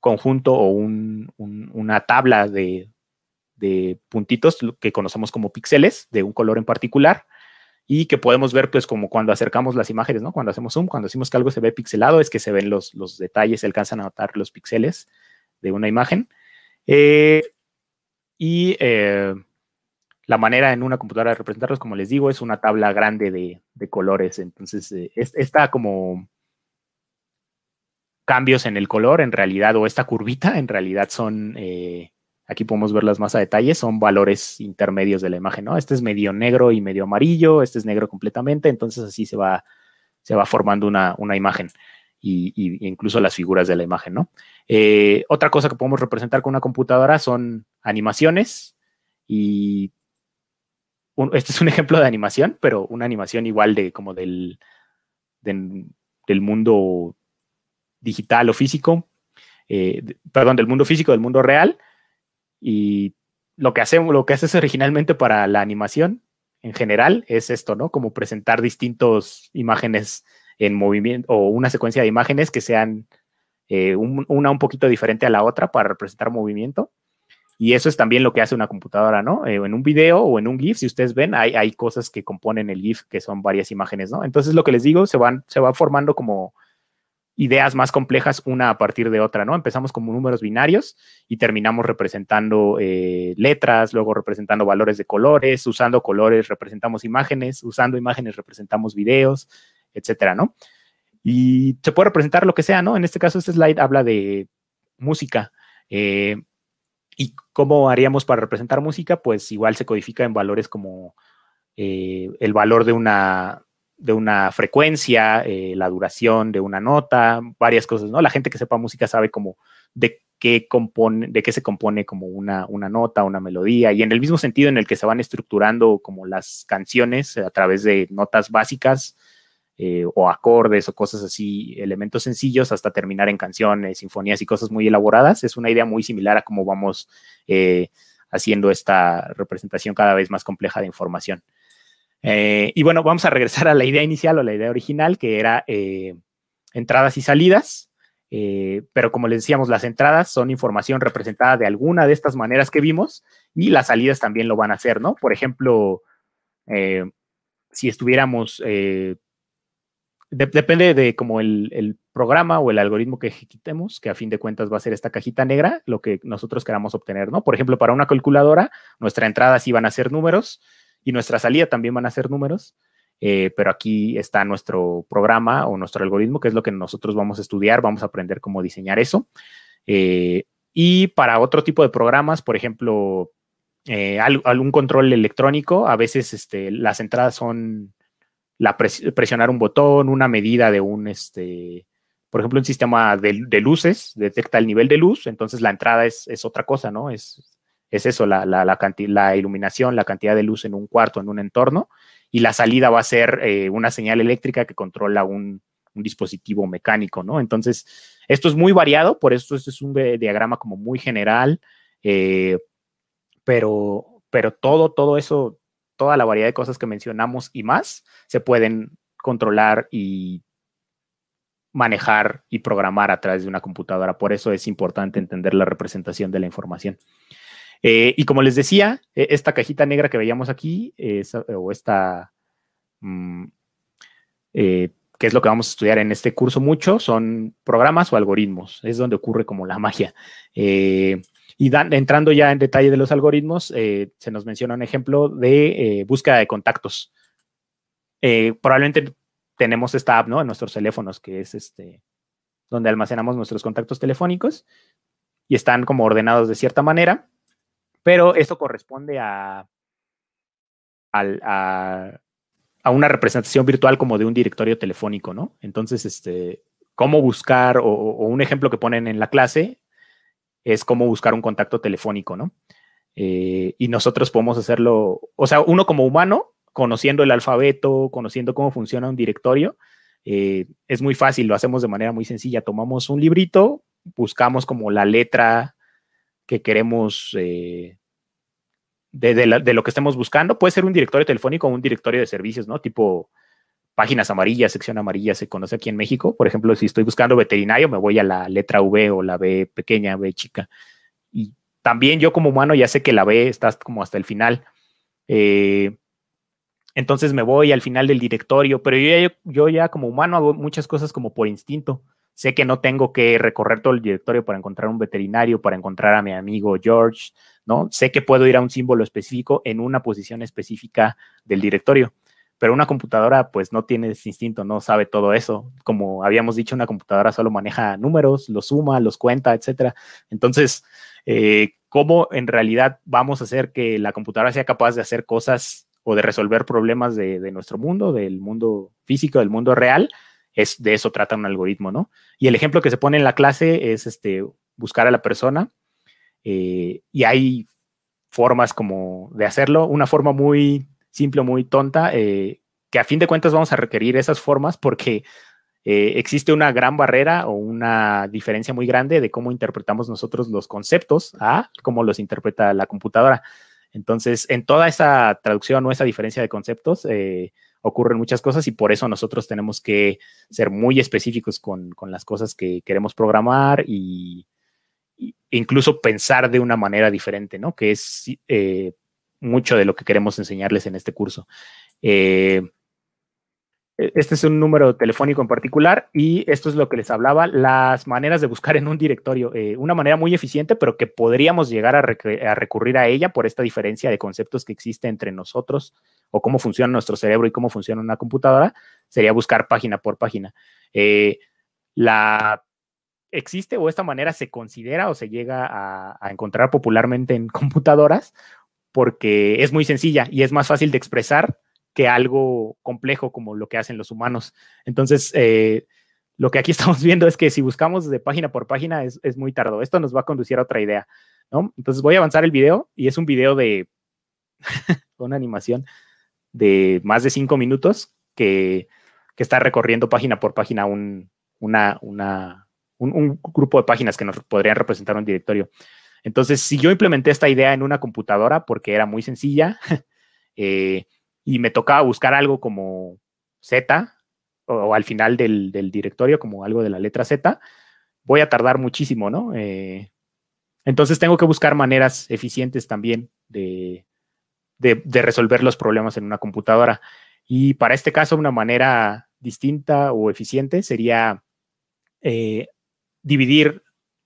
conjunto o una tabla de, puntitos que conocemos como píxeles de un color en particular y que podemos ver pues como cuando acercamos las imágenes, ¿no? Cuando hacemos zoom, cuando decimos que algo se ve pixelado es que se ven los, detalles, se alcanzan a notar los píxeles de una imagen. Eh, y eh, la manera en una computadora de representarlos, como les digo, es una tabla grande de, colores. Entonces, eh, está como cambios en el color, en realidad, o esta curvita, en realidad son, eh, aquí podemos verlas más a detalle, son valores intermedios de la imagen, ¿no? Este es medio negro y medio amarillo, este es negro completamente, entonces así se va, se va formando una, imagen. Y, incluso las figuras de la imagen, ¿no? Eh, otra cosa que podemos representar con una computadora son animaciones y este es un ejemplo de animación, pero una animación igual de como del, del mundo digital o físico, eh, perdón, del mundo físico, del mundo real, y lo que hacemos, lo que haces originalmente para la animación en general es esto, ¿no? Como presentar distintos imágenes en movimiento o una secuencia de imágenes que sean eh, una un poquito diferente a la otra para representar movimiento. Y eso es también lo que hace una computadora, ¿no? Eh, en un video o en un GIF, si ustedes ven, hay, hay, cosas que componen el GIF, que son varias imágenes, ¿no? Entonces lo que les digo, se, van, se va formando como ideas más complejas una a partir de otra, ¿no? Empezamos como números binarios y terminamos representando eh, letras, luego representando valores de colores, usando colores representamos imágenes, usando imágenes representamos videos, etcétera, ¿no? Y se puede representar lo que sea, ¿no? En este caso, este slide habla de música. Eh, ¿Y cómo haríamos para representar música? Pues igual se codifica en valores como eh, el valor de una, de una frecuencia, eh, la duración de una nota, varias cosas, ¿no? La gente que sepa música sabe como de qué compone, de qué se compone como una, nota, una melodía, y en el mismo sentido en el que se van estructurando como las canciones a través de notas básicas eh, o acordes o cosas así, elementos sencillos, hasta terminar en canciones, sinfonías y cosas muy elaboradas, es una idea muy similar a cómo vamos eh, haciendo esta representación cada vez más compleja de información. Eh, y bueno, vamos a regresar a la idea inicial o la idea original, que era eh, entradas y salidas. Eh, pero como les decíamos, las entradas son información representada de alguna de estas maneras que vimos y las salidas también lo van a hacer, ¿no? Por ejemplo, si estuviéramos, depende de como el, programa o el algoritmo que ejecutemos, que a fin de cuentas va a ser esta cajita negra, lo que nosotros queramos obtener, ¿no? Por ejemplo, para una calculadora, nuestra entrada sí van a ser números, y nuestra salida también van a ser números, eh, pero aquí está nuestro programa o nuestro algoritmo, que es lo que nosotros vamos a estudiar, vamos a aprender cómo diseñar eso. Eh, y para otro tipo de programas, por ejemplo, eh, algún control electrónico, a veces este, las entradas son la presionar un botón, una medida de un, este, por ejemplo, un sistema de, luces, detecta el nivel de luz, entonces la entrada es, es otra cosa, ¿no? Es es eso, la, la, iluminación, la cantidad de luz en un cuarto, en un entorno, y la salida va a ser eh, una señal eléctrica que controla un, dispositivo mecánico, ¿no? Entonces, esto es muy variado, por eso este es un diagrama como muy general, eh, pero, pero todo, todo eso, toda la variedad de cosas que mencionamos y más, se pueden controlar y manejar y programar a través de una computadora. Por eso es importante entender la representación de la información. Eh, y como les decía, e, esta cajita negra que veíamos aquí, o esta, mm, eh, que es lo que vamos a estudiar en este curso mucho, son programas o algoritmos. Es donde ocurre como la (laughs) magia. Eh, y entrando ya en detalle de los algoritmos, se nos menciona un ejemplo de búsqueda de contactos. probablemente tenemos esta app, ¿no? En nuestros teléfonos, que es este, donde almacenamos nuestros contactos telefónicos y están como ordenados de cierta manera. Pero esto corresponde a, una representación virtual como de un directorio telefónico, ¿no? Entonces, este, cómo buscar, o, un ejemplo que ponen en la clase, es cómo buscar un contacto telefónico, ¿no? Eh, y nosotros podemos hacerlo, o sea, uno como humano, conociendo el alfabeto, conociendo cómo funciona un directorio, eh, es muy fácil, lo hacemos de manera muy sencilla. Tomamos un librito, buscamos como la letra que queremos, eh, de, lo que estemos buscando. Puede ser un directorio telefónico o un directorio de servicios, ¿no? Tipo páginas amarillas, sección amarilla se conoce aquí en México. Por ejemplo, si estoy buscando veterinario, me voy a la letra V o la B pequeña, B chica. Y también yo como humano ya sé que la B está como hasta el final. Eh, entonces me voy al final del directorio, pero yo ya como humano hago muchas cosas como por instinto. Sé que no tengo que recorrer todo el directorio para encontrar un veterinario, para encontrar a mi amigo George, ¿no? Sé que puedo ir a un símbolo específico en una posición específica del directorio, pero una computadora pues no tiene ese instinto, no sabe todo eso. Como habíamos dicho, una computadora solo maneja números, los suma, los cuenta, etcétera. Entonces, eh, ¿cómo en realidad vamos a hacer que la computadora sea capaz de hacer cosas o de resolver problemas de, de nuestro mundo, del mundo físico, del mundo real? es de eso trata un algoritmo, ¿no? Y el ejemplo que se pone en la clase es este, buscar a la persona eh, y hay formas como de hacerlo, una forma muy simple, muy tonta, eh, que a fin de cuentas vamos a requerir esas formas porque eh, existe una gran barrera o una diferencia muy grande de cómo interpretamos nosotros los conceptos a cómo los interpreta la computadora. Entonces, en toda esa traducción o esa diferencia de conceptos, ocurren muchas cosas y por eso nosotros tenemos que ser muy específicos con, las cosas que queremos programar y, incluso pensar de una manera diferente, ¿no? Que es eh, mucho de lo que queremos enseñarles en este curso. Eh, eh, este es un número telefónico en particular y esto es lo que les hablaba, las maneras de buscar en un directorio. Eh, una manera muy eficiente, pero que podríamos llegar a, recurrir a ella por esta diferencia de conceptos que existe entre nosotros o cómo funciona nuestro cerebro y cómo funciona una computadora, sería buscar página por página. Eh, la existe o esta manera se considera o se llega a encontrar popularmente en computadoras porque es muy sencilla y es más fácil de expresar que algo complejo como lo que hacen los humanos. Entonces, eh, lo que aquí (laughs) estamos viendo es que si buscamos de página por página es, muy tardo. Esto nos va a conducir a otra idea, ¿no? Entonces voy a avanzar el video y es un video de (laughs) una animación de más de cinco minutos que, está recorriendo página por página un, una, un, grupo de páginas que nos podrían representar un directorio. Entonces, si yo implementé esta idea en una computadora porque era muy sencilla, (laughs) eh, y me tocaba buscar algo como Z o, al final del, directorio como algo de la letra Z, voy a tardar muchísimo, ¿no? Eh, entonces tengo que buscar maneras eficientes también de, resolver los problemas en una computadora. Y para este caso una manera distinta o eficiente sería eh, dividir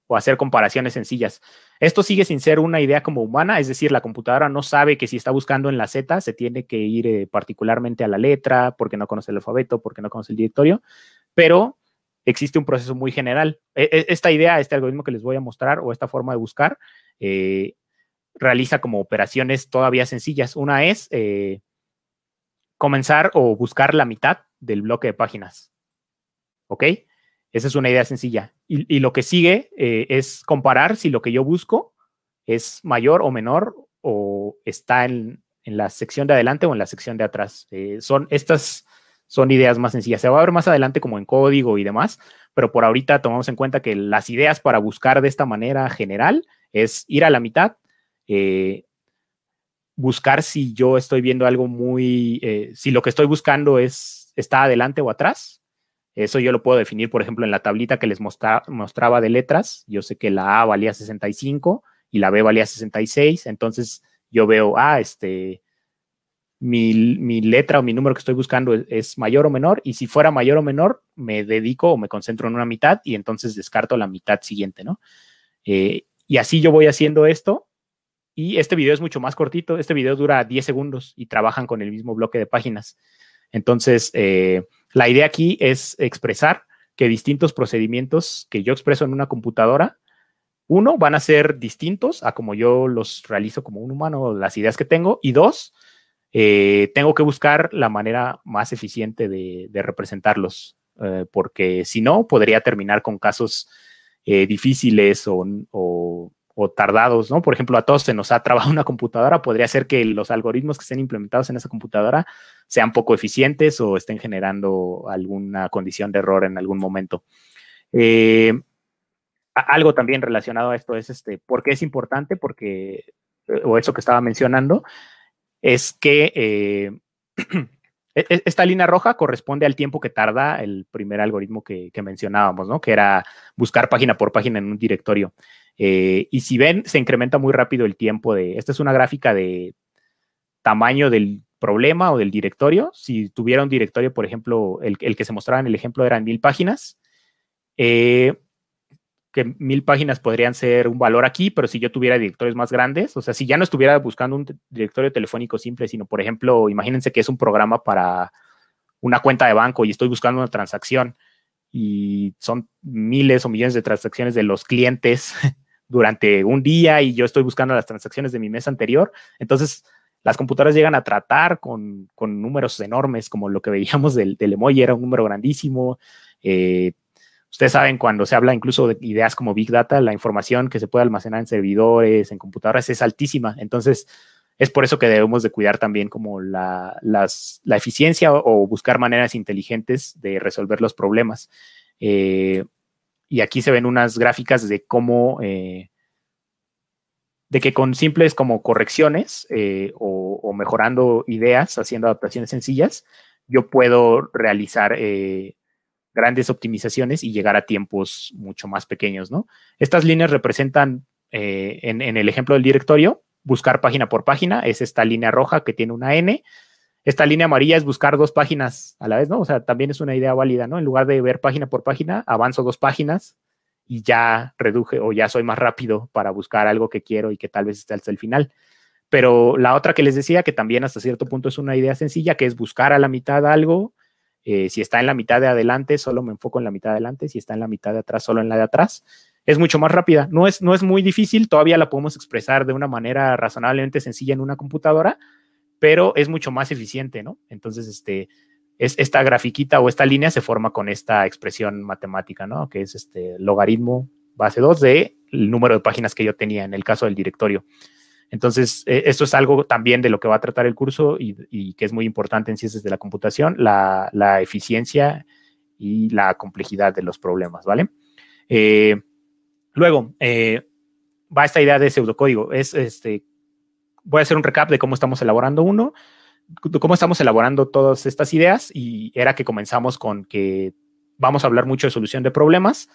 o hacer comparaciones sencillas. Esto sigue sin ser una idea como humana, es decir, la computadora no sabe que si está buscando en la Z se tiene que ir eh, particularmente a la letra, porque no conoce el alfabeto, porque no conoce el directorio, pero existe un proceso muy general. E, e, esta idea, este algoritmo que les voy a mostrar o esta forma de buscar, eh, realiza como operaciones todavía sencillas. Una es eh, comenzar o buscar la mitad del bloque de páginas. ¿Ok? Esa es una idea sencilla. Y, lo que sigue eh, es comparar si lo que yo busco es mayor o menor o está en, la sección de adelante o en la sección de atrás. Eh, son estas son ideas más sencillas. Se va a ver más adelante como en código y demás, pero por ahorita tomamos en cuenta que las ideas para buscar de esta manera general es ir a la mitad, eh, buscar si yo estoy viendo algo muy, si lo que estoy buscando es está adelante o atrás, eso yo lo puedo definir, por ejemplo, en la tablita que les mostraba de letras. Yo sé que la A valía 65 y la B valía 66. Entonces yo veo, ah, este, mi, letra o mi número que estoy buscando e-, es, mayor o menor. Y si fuera mayor o menor, me dedico o me concentro en una mitad y entonces descarto la mitad siguiente, ¿no? Eh, y así yo voy haciendo esto. Y este video es mucho más cortito. Este video dura 10 segundos y trabajan con el mismo bloque de páginas. Entonces, eh, la idea aquí es expresar que distintos procedimientos que yo expreso en una computadora, uno, van a ser distintos a como yo los realizo como un humano, las ideas que tengo, y dos, eh, tengo que buscar la manera más eficiente de, representarlos, eh, porque si no, podría terminar con casos eh, difíciles o o tardados, ¿no? Por ejemplo, a todos se nos ha trabado una computadora, podría ser que los algoritmos que estén implementados en esa computadora sean poco eficientes o estén generando alguna condición de error en algún momento. Eh, algo también relacionado a esto es, este, ¿por qué es importante? Porque, eh, o eso que estaba mencionando, es que eh, (clears throat) e-, e-, esta línea roja corresponde al tiempo que tarda el primer algoritmo que mencionábamos, ¿no? Que era buscar página por página en un directorio. Eh, y si ven, se incrementa muy rápido el tiempo de... Esta es una gráfica de tamaño del problema o del directorio. Si tuviera un directorio, por ejemplo, el, que se mostraba en el ejemplo eran mil páginas. Eh, que mil páginas podrían ser un valor aquí, pero si yo tuviera directorios más grandes, o sea, si ya no estuviera buscando un directorio telefónico simple, sino, por ejemplo, imagínense que es un programa para una cuenta de banco y estoy buscando una transacción y son miles o millones de transacciones de los clientes (laughs) durante un día y yo estoy buscando las transacciones de mi mes anterior. Entonces, las computadoras llegan a tratar con, con números enormes, como lo que veíamos del, del emoji, era un número grandísimo. Eh, ustedes saben, cuando se habla incluso de ideas como Big Data, la información que se puede almacenar en servidores, en computadoras, es altísima. Entonces, es por eso que debemos de cuidar también como la, las, la eficiencia o, buscar maneras inteligentes de resolver los problemas. Eh, y aquí se ven unas gráficas de cómo, eh, de que con simples como correcciones eh, o, mejorando ideas, haciendo adaptaciones sencillas, yo puedo realizar eh, grandes optimizaciones y llegar a tiempos mucho más pequeños, ¿no? Estas líneas representan, en, en el ejemplo del directorio, buscar página por página, es esta línea roja que tiene una N, esta línea amarilla es buscar dos páginas a la vez, ¿no? O sea, también es una idea válida, ¿no? En lugar de ver página por página, avanzo dos páginas y ya reduje o ya soy más rápido para buscar algo que quiero y que tal vez esté hasta el final. Pero la otra que les decía, que también hasta cierto punto es una idea sencilla, que es buscar a la mitad algo. Eh, si está en la mitad de adelante, solo me enfoco en la mitad de adelante. Si está en la mitad de atrás, solo en la de atrás. Es mucho más rápida. No es, no es muy difícil, todavía la podemos expresar de una manera razonablemente sencilla en una computadora, pero es mucho más eficiente, ¿no? Entonces, este, es, esta grafiquita o esta línea se forma con esta expresión matemática, ¿no? Que es este logaritmo base 2 de el número de páginas que yo tenía en el caso del directorio. Entonces, e, esto es algo también de lo que va a tratar el curso y, que es muy importante en ciencias de la computación, la, eficiencia y la complejidad de los problemas, ¿vale? Eh, luego, eh, va esta idea de pseudocódigo. Es este, voy a hacer un recap de cómo estamos elaborando uno, cómo estamos elaborando todas estas ideas y era que comenzamos con que vamos a hablar mucho de solución de problemas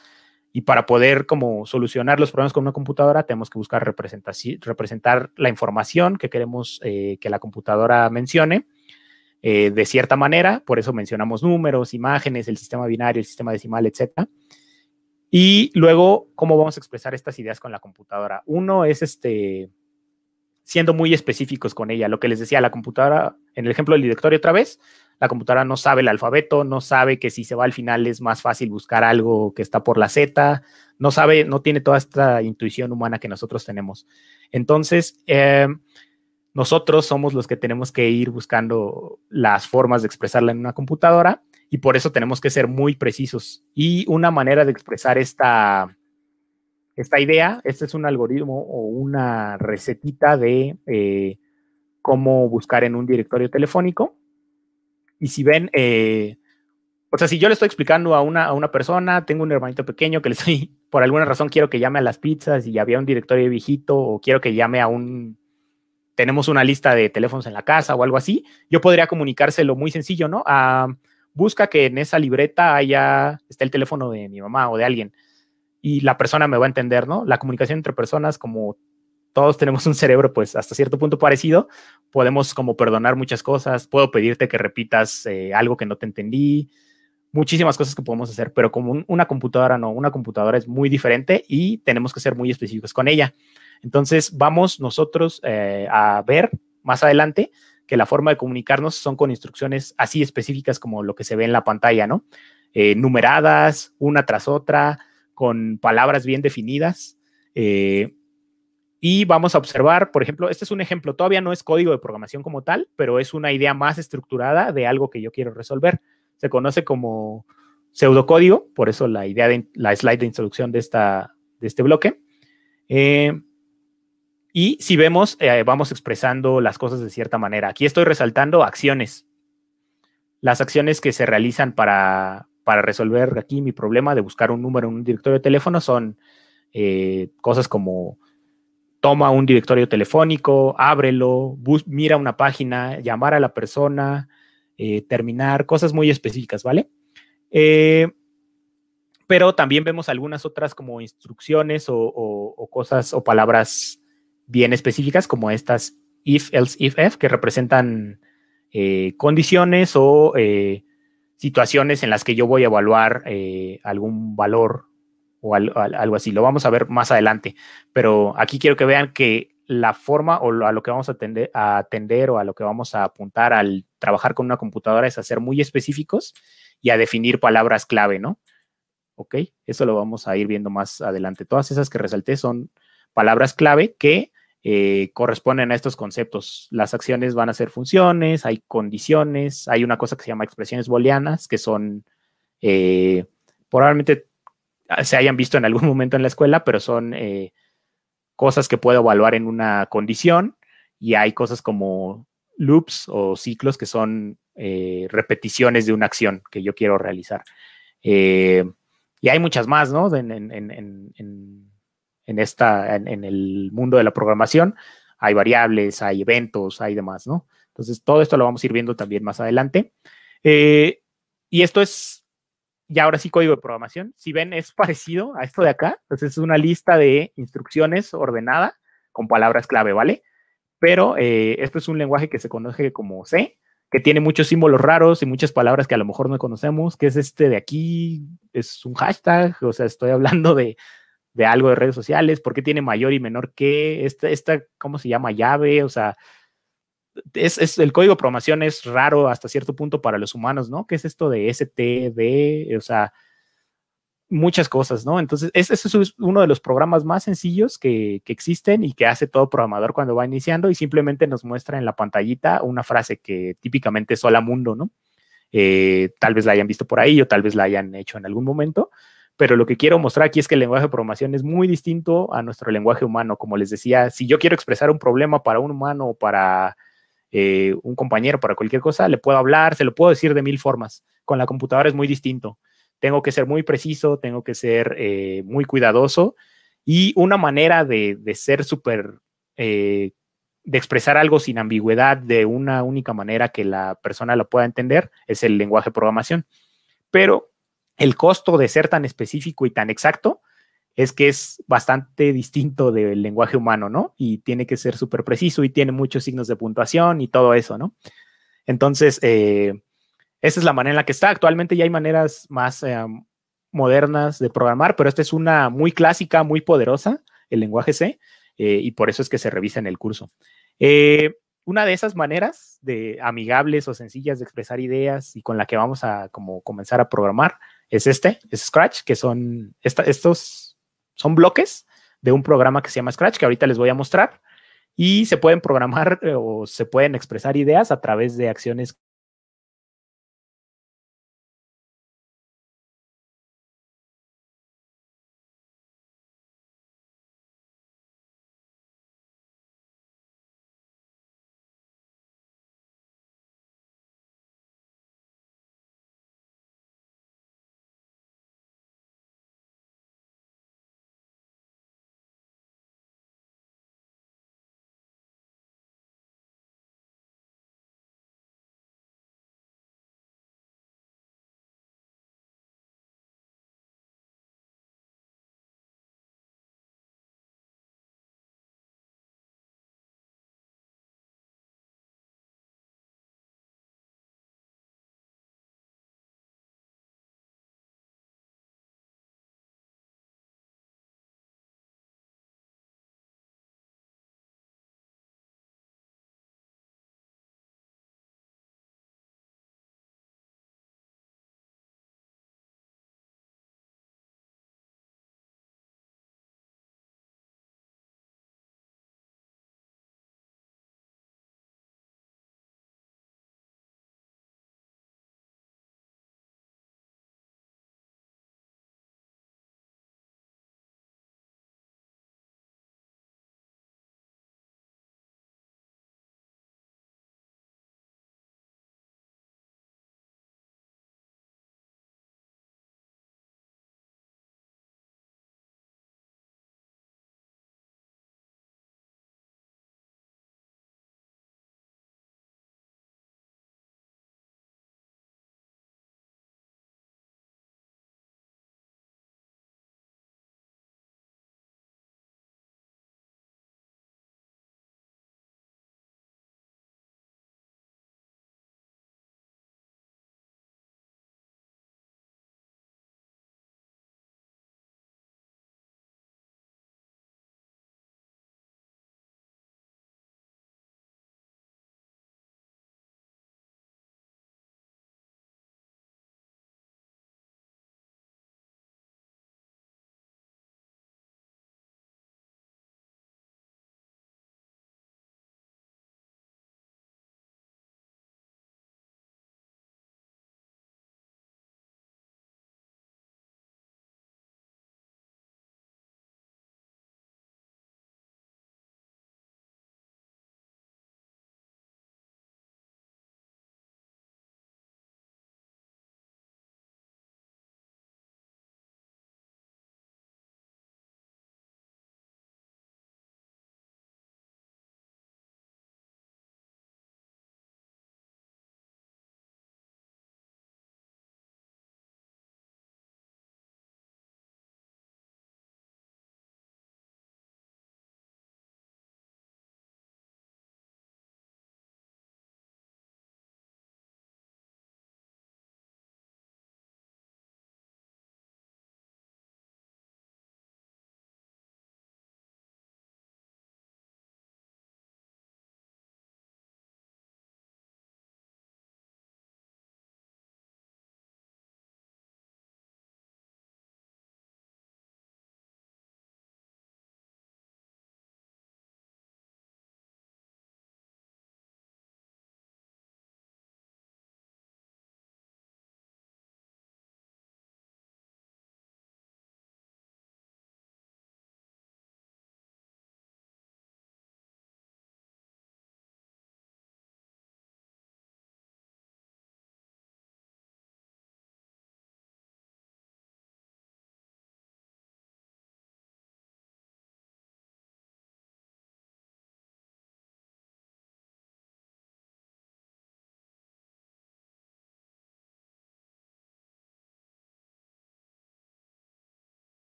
y para poder como solucionar los problemas con una computadora tenemos que buscar representar la información que queremos eh, que la computadora mencione eh, de cierta manera, por eso mencionamos números, imágenes, el sistema binario, el sistema decimal, etc. Y luego, ¿cómo vamos a expresar estas ideas con la computadora? Uno es este, siendo muy específicos con ella. Lo que les decía, la computadora, en el ejemplo del directorio otra vez, la computadora no sabe el alfabeto, no sabe que si se va al final es más fácil buscar algo que está por la Z, no sabe, no tiene toda esta intuición humana que nosotros tenemos. Entonces, eh, nosotros somos los que tenemos que ir buscando las formas de expresarla en una computadora y por eso tenemos que ser muy precisos. Y una manera de expresar esta esta idea. Este es un algoritmo o una recetita de eh, cómo buscar en un directorio telefónico. Y si ven, eh, o sea, si yo le estoy explicando a una, persona, tengo un hermanito pequeño que le estoy, (laughs) por alguna razón quiero que llame a las pizzas y había un directorio viejito o quiero que llame a un, tenemos una lista de teléfonos en la casa o algo así, yo podría comunicárselo muy sencillo, ¿no? Ah, busca que en esa libreta haya, está el teléfono de mi mamá o de alguien y la persona me va a entender, ¿no? La comunicación entre personas, como todos tenemos un cerebro, pues hasta cierto punto parecido, podemos como perdonar muchas cosas, puedo pedirte que repitas eh, algo que no te entendí, muchísimas cosas que podemos hacer, pero como una computadora no, una computadora es muy diferente y tenemos que ser muy específicos con ella. Entonces vamos nosotros eh, a ver más adelante que la forma de comunicarnos son con instrucciones así específicas como lo que se ve en la pantalla, ¿no? Eh, numeradas, una tras otra, con palabras bien definidas. Eh, y vamos a observar, por ejemplo, este es un ejemplo, todavía no es código de programación como tal, pero es una idea más estructurada de algo que yo quiero resolver. Se conoce como pseudocódigo, por eso la idea de la slide de introducción de, esta, de este bloque. Eh, y si vemos, eh, vamos expresando las cosas de cierta manera. Aquí estoy resaltando acciones, las acciones que se realizan para, para resolver aquí mi problema de buscar un número en un directorio de teléfono son eh, cosas como toma un directorio telefónico, ábrelo, mira una página, llamar a la persona, eh, terminar, cosas muy específicas, ¿vale? Eh, pero también vemos algunas otras como instrucciones o, cosas o palabras bien específicas como estas if, else, if, if, que representan condiciones o situaciones en las que yo voy a evaluar eh, algún valor o algo así. Lo vamos a ver más adelante, pero aquí quiero que vean que la forma o a lo que vamos a atender, a atender o a lo que vamos a apuntar al trabajar con una computadora es a ser muy específicos y a definir palabras clave, ¿no? ¿Ok? Eso lo vamos a ir viendo más adelante. Todas esas que resalté son palabras clave que eh, corresponden a estos conceptos. Las acciones van a ser funciones, hay condiciones, hay una cosa que se llama expresiones booleanas, que son eh, probablemente se hayan visto en algún (laughs) momento en la escuela, pero son eh, cosas que puedo evaluar en una condición y hay cosas como loops o ciclos que son repeticiones de una acción que yo quiero realizar. y hay muchas más, ¿no? en en, esta, en, el mundo de la programación, hay variables, hay eventos, hay demás, ¿no? Entonces, todo esto lo vamos a ir viendo también más adelante. Eh, y esto es, ya ahora sí, código de programación. Si ven, es (laughs) parecido a esto de acá. Entonces, es una lista de instrucciones ordenada con palabras clave, ¿vale? Pero eh, esto es un lenguaje que se conoce como C, que tiene muchos símbolos raros y muchas palabras que a lo mejor no conocemos, que es este de aquí, es un hashtag, o sea, estoy hablando de, de algo de redes sociales, por qué tiene mayor y menor que, esta, esta ¿cómo se llama? Llave, o sea, es, es, el código de programación es raro hasta cierto punto para los humanos, ¿no? ¿Qué es esto de STD? O sea, muchas cosas, ¿no? Entonces, ese es uno de los programas más sencillos que, existen y que hace todo programador cuando va iniciando y simplemente nos muestra en la pantallita una frase que típicamente es hola mundo, ¿no? Eh, tal vez la hayan visto por ahí o tal vez la hayan hecho en algún momento, pero lo que quiero mostrar aquí es que el lenguaje de programación es muy distinto a nuestro lenguaje humano. Como les decía, si yo quiero expresar un problema para un humano o para eh, un compañero, para cualquier cosa, le puedo hablar, se lo puedo decir de mil formas. Con la computadora es muy distinto. Tengo que ser muy preciso, tengo que ser eh, muy cuidadoso. Y una manera de, ser súper, eh, de expresar algo sin ambigüedad de una única manera que la persona lo pueda entender es el lenguaje de programación. Pero el costo de ser tan específico y tan exacto es que es bastante distinto del lenguaje humano, ¿no? Y tiene que ser súper preciso y tiene muchos signos de puntuación y todo eso, ¿no? Entonces, eh, esa es la manera en la que está. Actualmente ya hay maneras más eh, modernas de programar, pero esta es una muy clásica, muy poderosa, el lenguaje C, eh, y por eso es que se revisa en el curso. una de esas maneras de amigables o sencillas de expresar ideas y con la que vamos a como comenzar a programar es este, es Scratch, que son estos son bloques de un programa que se llama Scratch, que ahorita les voy a mostrar, y se pueden programar (laughs) eh, o se pueden expresar ideas a través de acciones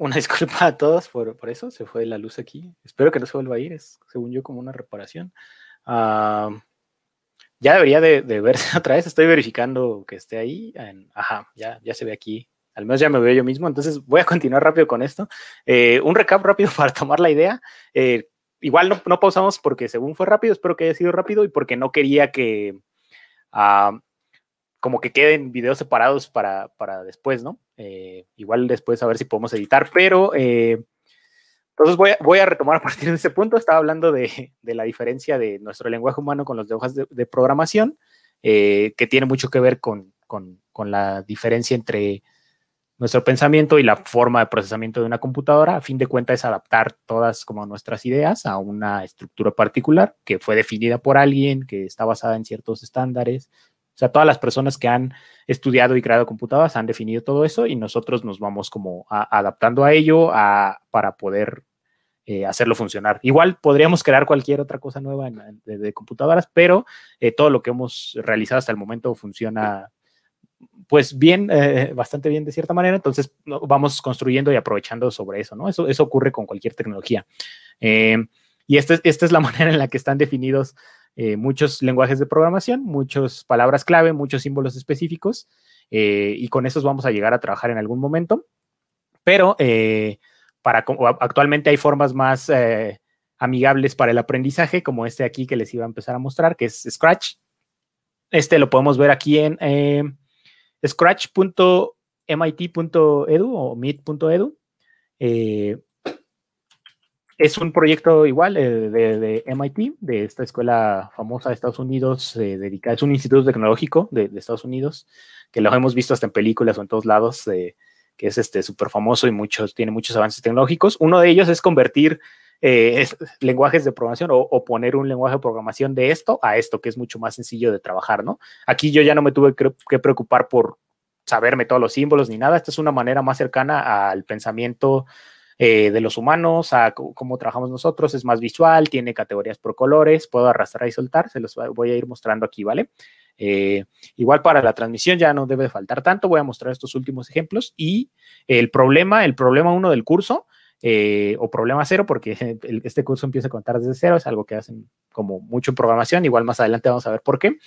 una (laughs) disculpa a todos por, por, eso, se fue la luz aquí. Espero que no se vuelva a ir, es según yo como una reparación. Ah, ya debería de, verse (laughs) otra vez, estoy verificando que esté ahí. ajá, ya, ya se ve aquí, al menos ya me veo yo mismo, entonces voy a continuar rápido con esto. Eh, un recap rápido (laughs) para tomar la idea. Eh, igual no, pausamos porque según fue rápido, espero que haya sido rápido y porque no quería que... Ah, como que queden videos separados para después, ¿no? Eh, igual después a ver si podemos editar, pero eh, entonces voy a, voy a, retomar a partir de ese punto. Estaba hablando de, la diferencia de nuestro lenguaje humano con los de hojas de, programación, eh, que tiene mucho que ver con, con, la diferencia entre nuestro pensamiento y la forma de procesamiento de una computadora. A fin de cuentas es adaptar todas como nuestras ideas a una estructura particular que fue definida por alguien, que está basada en ciertos estándares, o sea, todas las personas que han estudiado y creado computadoras han definido todo eso y nosotros nos vamos como adaptando a ello para poder eh, hacerlo funcionar. Igual podríamos crear cualquier otra cosa nueva de, computadoras, pero eh, todo lo que hemos realizado hasta el momento funciona pues bien, eh, bastante bien de cierta manera, entonces vamos construyendo y aprovechando sobre eso, ¿no? Eso, ocurre con cualquier tecnología. y esta es la (laughs) manera en la que están definidos eh, muchos lenguajes de programación, muchas palabras clave, muchos símbolos específicos, eh, y con esos vamos a llegar a trabajar en algún momento. Pero eh, actualmente hay formas más amigables para el aprendizaje, como este aquí que les iba a empezar a mostrar, que es Scratch. Este lo podemos ver aquí en scratch.mit.edu o mit.edu es un proyecto igual eh, de, MIT, de esta escuela famosa de Estados Unidos, eh, dedicada, es un instituto tecnológico de, Estados Unidos, que lo hemos visto hasta en películas o en todos lados, eh, que es este súper famoso y muchos, tiene muchos avances tecnológicos. Uno de ellos es convertir lenguajes de programación o, poner un lenguaje de programación de esto a esto, que es mucho más sencillo de trabajar, ¿no? Aquí yo ya no me tuve que, que preocupar por saberme todos los símbolos ni nada, esta es una manera más cercana al pensamiento eh, de los humanos a cómo trabajamos nosotros, es más visual, tiene categorías por colores, puedo arrastrar y soltar, se los voy a ir mostrando aquí, ¿vale? Eh, igual para la transmisión ya no debe faltar tanto, voy a mostrar estos últimos ejemplos y el problema, el problema uno del curso, eh, o problema cero, porque (laughs) este curso empieza a contar desde cero, es algo que hacen como mucho en programación, igual más adelante vamos a ver por qué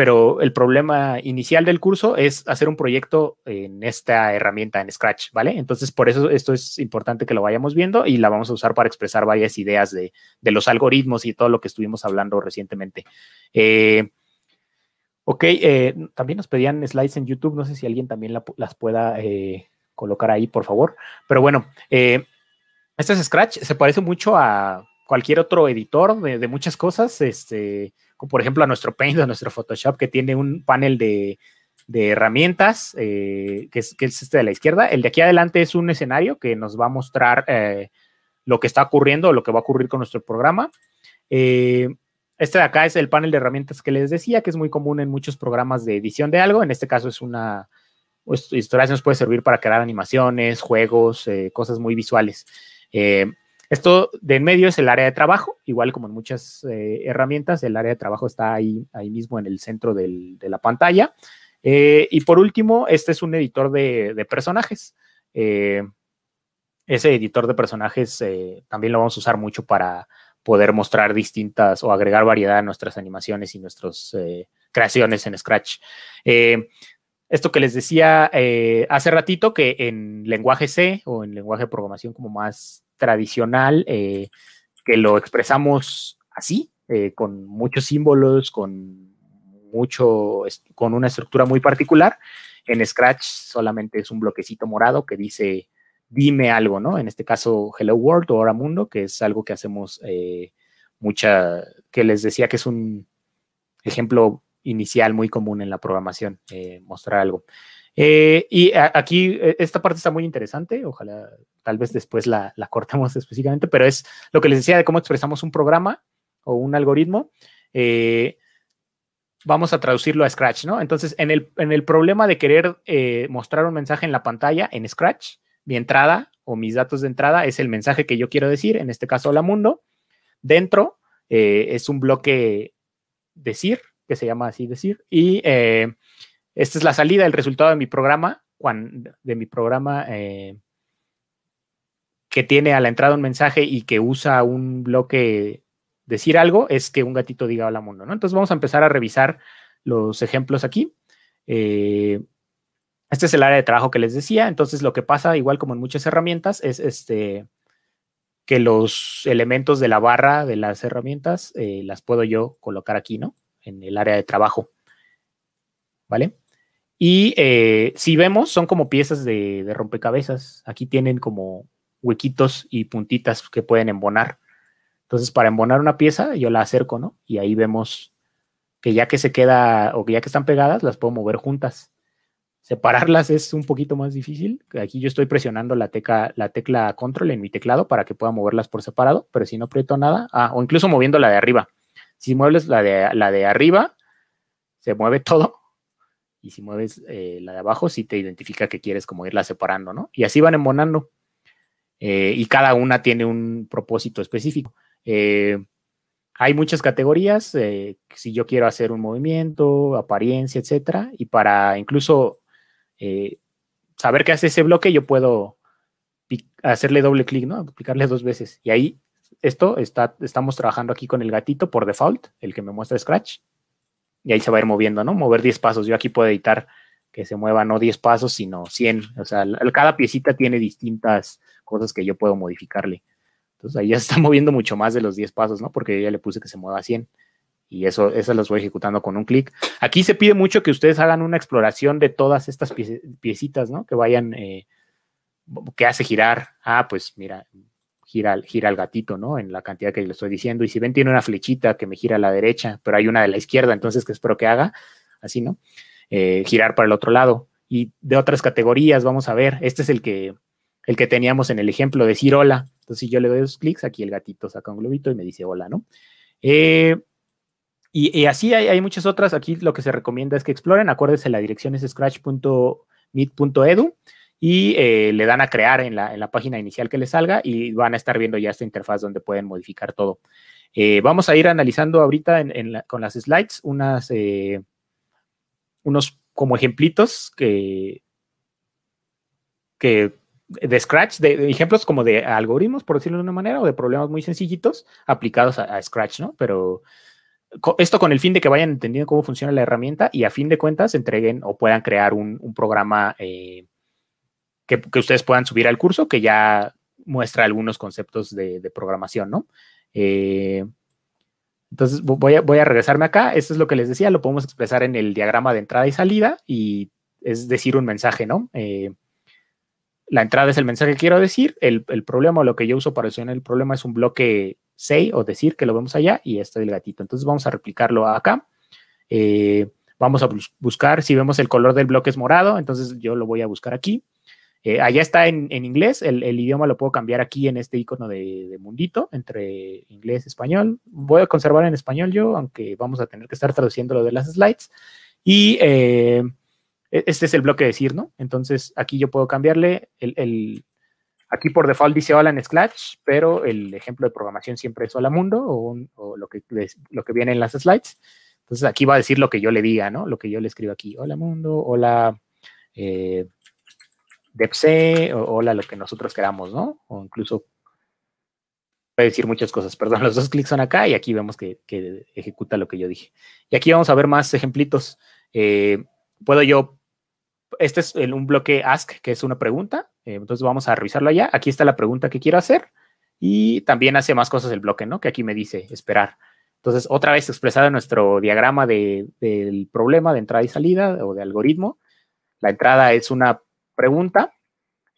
pero el problema inicial del curso es hacer un proyecto en esta herramienta, en Scratch, ¿vale? Entonces, por eso esto es importante que lo vayamos viendo y la vamos a usar para expresar varias ideas de, los algoritmos y todo lo que estuvimos hablando recientemente. Eh, ok, eh, también nos pedían slides en YouTube, no sé si alguien también las pueda eh, colocar ahí, por favor. Pero bueno, este es Scratch, se parece mucho a cualquier otro editor de, de muchas cosas, este por ejemplo, a nuestro Paint, a nuestro Photoshop, que tiene un panel de, herramientas, eh, que, es, este de la izquierda. El de aquí adelante es un escenario que nos va a mostrar eh, lo que está ocurriendo, o lo que va a ocurrir con nuestro programa. Eh, este de acá es el panel de herramientas que les decía, que es muy común en muchos programas de edición de algo. En este caso es una... Pues, historias nos puede servir para crear animaciones, juegos, cosas muy visuales. Esto de en medio es el área de trabajo, igual como en muchas eh, herramientas, el área de trabajo está ahí, ahí mismo en el centro de la pantalla. Eh, y por último, este es un editor de, personajes. Eh, ese editor de personajes también lo vamos a usar mucho para poder mostrar distintas o agregar variedad a nuestras animaciones y nuestras creaciones en Scratch esto que les decía hace ratito, que en lenguaje C o en lenguaje de programación como más tradicional eh, que lo expresamos así, eh, con muchos símbolos, con mucho, con una estructura muy particular. En Scratch solamente es un bloquecito morado que dice dime algo, ¿no? En este caso, Hello World o Hora Mundo, que es algo que hacemos eh, mucha, que les decía que es un ejemplo inicial muy común en la programación, mostrar algo. Eh, y aquí e, esta parte está muy interesante, ojalá tal vez después la, cortemos (laughs) específicamente, pero es lo que les decía de cómo expresamos un programa o un algoritmo. Eh, vamos a traducirlo a Scratch, ¿no? Entonces, en el, problema de querer eh, mostrar un mensaje en la pantalla, en Scratch, mi entrada o mis datos de entrada es el mensaje que yo quiero decir, en este caso, hola mundo. Dentro es un bloque decir, que se llama así decir, y esta es la salida, el resultado de mi programa, de mi programa eh, que tiene a la entrada un mensaje y que usa un bloque decir algo, es que un gatito diga hola mundo, ¿no? Entonces vamos a empezar a revisar los ejemplos aquí. Eh, este es el área de trabajo que les decía. Entonces, lo que pasa, igual como en muchas herramientas, es este que los elementos de la barra de las herramientas eh, las puedo yo colocar aquí, ¿no? En el área de trabajo. ¿Vale? Y eh, si vemos, son como piezas de, rompecabezas. Aquí tienen como huequitos y puntitas que pueden embonar. Entonces, para embonar una pieza, yo la acerco, ¿no? Y ahí vemos que ya que se queda o que ya que están pegadas, las puedo mover juntas. Separarlas es un poquito más difícil. Aquí yo estoy presionando la, tecla la tecla control en mi teclado para que pueda moverlas por separado, pero si no aprieto nada, ah, o incluso moviendo la de arriba. Si mueves la de, la de arriba, se mueve todo y si mueves eh, la de abajo, sí te identifica que quieres como irla separando, ¿no? Y así van embonando. Eh, y cada una tiene un propósito específico. Eh, hay muchas categorías, si yo quiero hacer un movimiento, apariencia, etcétera, y para incluso saber qué hace ese bloque, yo puedo hacerle doble clic, ¿no? Aplicarle dos veces. Y ahí, esto está, estamos trabajando aquí con el gatito por default, el que me muestra Scratch y ahí se va a ir moviendo, ¿no? Mover 10 pasos. Yo aquí puedo editar que se mueva no 10 pasos, sino 100. O sea, cada piecita tiene distintas cosas que yo puedo modificarle. Entonces ahí ya se está (laughs) moviendo mucho más de los 10 pasos, ¿no? Porque yo ya le puse que se mueva 100. Y eso, eso los voy ejecutando con un clic. Aquí se pide mucho que ustedes hagan una exploración de todas estas piecitas, ¿no? Que vayan, eh, que hace girar? Ah, pues mira, gira, gira el gatito, ¿no? En la cantidad que le estoy diciendo. Y si ven, tiene una flechita que me gira a la derecha, pero hay una de la izquierda, entonces, ¿qué espero que haga? Así, ¿no? Eh, girar para el otro lado. Y de otras categorías, vamos a ver. Este es el que, el que teníamos en el ejemplo, decir hola. Entonces, si yo le doy dos clics, aquí el gatito saca un globito y me dice hola, ¿no? Eh, y, así hay, hay, muchas otras. Aquí lo que se recomienda es que exploren. Acuérdense, la dirección es scratch.mit.edu y eh, le dan a crear en la, página inicial que les salga y van a estar viendo ya esta interfaz donde pueden modificar todo. Eh, vamos a ir analizando ahorita con las slides eh, unos como ejemplitos que, que de Scratch, de, ejemplos como de algoritmos, por decirlo de una manera, o de problemas muy sencillitos aplicados a, Scratch, ¿no? Pero esto con el fin de que vayan entendiendo cómo funciona la herramienta y a fin de cuentas entreguen o puedan crear un, programa que, ustedes puedan subir al curso, que ya muestra algunos conceptos de, programación, ¿no? Eh, entonces voy a, regresarme acá. Esto es lo que les decía, lo podemos expresar en el diagrama de entrada y salida y es decir un mensaje, ¿no? Eh, la entrada es el mensaje que quiero decir, el, problema lo que yo uso para solucionar el problema es un bloque say o decir que lo vemos allá y está del gatito. Entonces vamos a replicarlo acá. Eh, vamos a buscar, si vemos el color del bloque es morado, entonces yo lo voy a buscar aquí. Eh, allá está en, inglés, el, idioma lo puedo cambiar aquí en este icono de, mundito entre inglés y español. Voy a conservar en español yo, aunque vamos a tener que estar traduciendo lo de las slides. Y eh, e, este es el bloque de decir, ¿no? Entonces aquí yo puedo cambiarle el, Aquí por default dice hola en Scratch, pero el ejemplo de programación siempre es hola mundo o, lo, que, lo que viene en las slides. Entonces aquí va a decir lo que yo le diga, ¿no? Lo que yo le escribo aquí. Hola mundo, hola eh, DEPSE, o hola lo que nosotros queramos, ¿no? O incluso puede decir muchas cosas. Perdón, (laughs) los dos clics son acá y aquí vemos que, ejecuta lo que yo dije. Y aquí vamos a ver más ejemplitos. Eh, puedo yo, este es un bloque ask, que es una pregunta. Eh, entonces vamos a revisarlo allá. Aquí está la pregunta que quiero hacer. Y también hace más cosas el bloque, ¿no? Que aquí me dice esperar. Entonces, otra vez expresado en nuestro diagrama del problema de entrada y salida o de algoritmo, la entrada es una pregunta.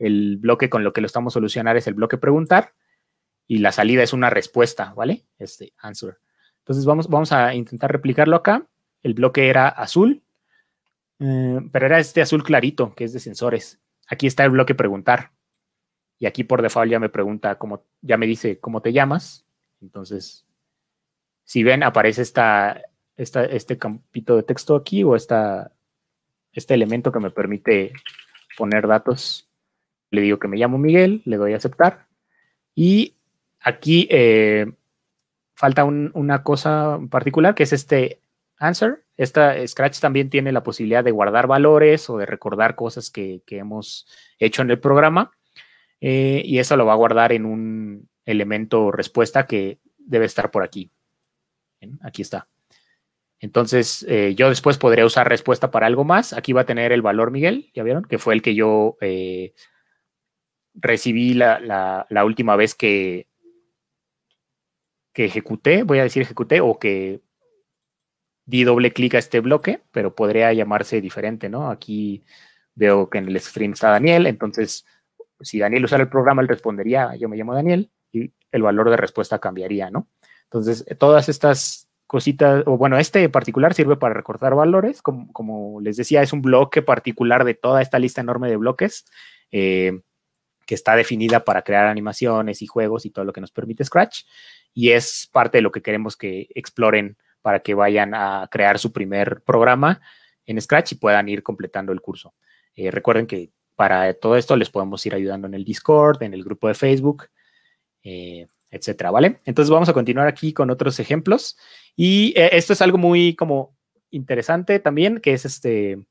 El bloque con lo que lo estamos solucionar es el bloque preguntar y la salida es una respuesta, ¿vale? Este answer. Entonces vamos, vamos a intentar replicarlo acá. El bloque era azul, eh, pero era este azul clarito, que es de sensores. Aquí está el bloque preguntar. Y aquí por default ya me pregunta, cómo, ya me dice cómo te llamas. Entonces, si ven, aparece esta, esta, este campito de texto aquí o esta, este elemento que me permite poner datos, le digo que me llamo Miguel, le doy a aceptar. Y aquí eh, falta una cosa particular que es este answer. Esta Scratch también tiene la posibilidad de guardar valores o de recordar cosas que, hemos hecho en el programa. Eh, y eso lo va a guardar en un elemento respuesta que debe estar por aquí. aquí está. Entonces, eh, yo después podría usar respuesta para algo más. Aquí va a tener el valor Miguel, ya vieron, que fue el que yo eh, recibí la, última vez que, que ejecuté, voy a decir ejecuté, o que di doble clic a este bloque, pero podría llamarse diferente, ¿no? Aquí veo que en el stream está Daniel, entonces si Daniel usara el programa, él respondería, yo me llamo Daniel, y el valor de respuesta cambiaría, ¿no? Entonces, todas estas cositas, o bueno, este particular sirve para recortar valores, como, les decía, es un bloque particular de toda esta lista enorme de bloques eh, que está definida para crear animaciones y juegos y todo lo que nos permite Scratch, y es parte de lo que queremos que exploren para que vayan a crear su primer programa en Scratch y puedan ir completando el curso. Eh, recuerden que para todo esto les podemos ir ayudando en el Discord, en el grupo de Facebook. Eh, etcétera, ¿vale? Entonces vamos a continuar aquí con otros ejemplos. Y eh, esto es algo muy como interesante también, que es este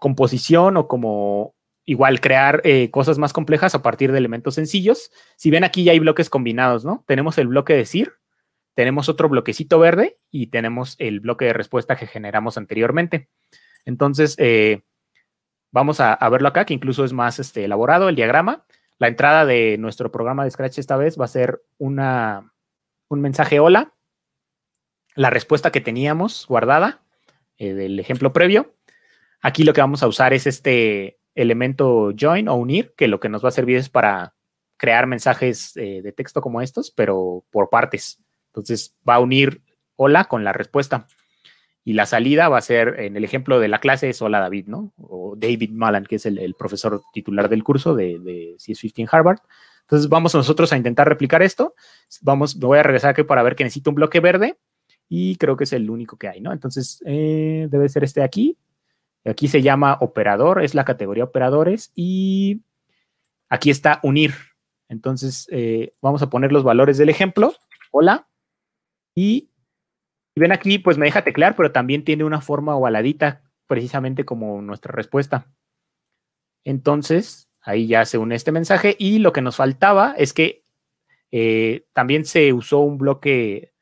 composición o como igual crear eh, cosas más complejas a partir de elementos sencillos. Si ven aquí ya hay bloques combinados, ¿no? Tenemos el bloque decir, tenemos otro bloquecito verde y tenemos el bloque de respuesta que generamos anteriormente. Entonces, eh, vamos a, verlo acá, que incluso es más este, elaborado el diagrama. La entrada de nuestro programa de Scratch esta vez va a ser una, un mensaje hola, la respuesta que teníamos guardada eh, del ejemplo previo. Aquí lo que vamos a usar es este elemento join o unir, que lo que nos va a servir es para crear mensajes eh, de texto como estos, pero por partes. Entonces va a unir hola con la respuesta y la salida va a ser, en el ejemplo de la clase, es Hola David, ¿no? O David Malan, que es el, profesor titular del curso de, de CS15 Harvard. Entonces vamos nosotros a intentar replicar esto. Vamos, me voy a regresar aquí para ver que necesito un bloque verde y creo que es el único que hay, ¿no? Entonces eh, debe ser este de aquí. Aquí se llama operador, es la categoría operadores y aquí está unir. Entonces eh, vamos a poner los valores del ejemplo. Hola. Y ven aquí, pues me deja teclear, pero también tiene una forma ovaladita, precisamente como nuestra respuesta. Entonces, ahí ya se une este mensaje y lo que nos faltaba es que eh, también se usó un bloque,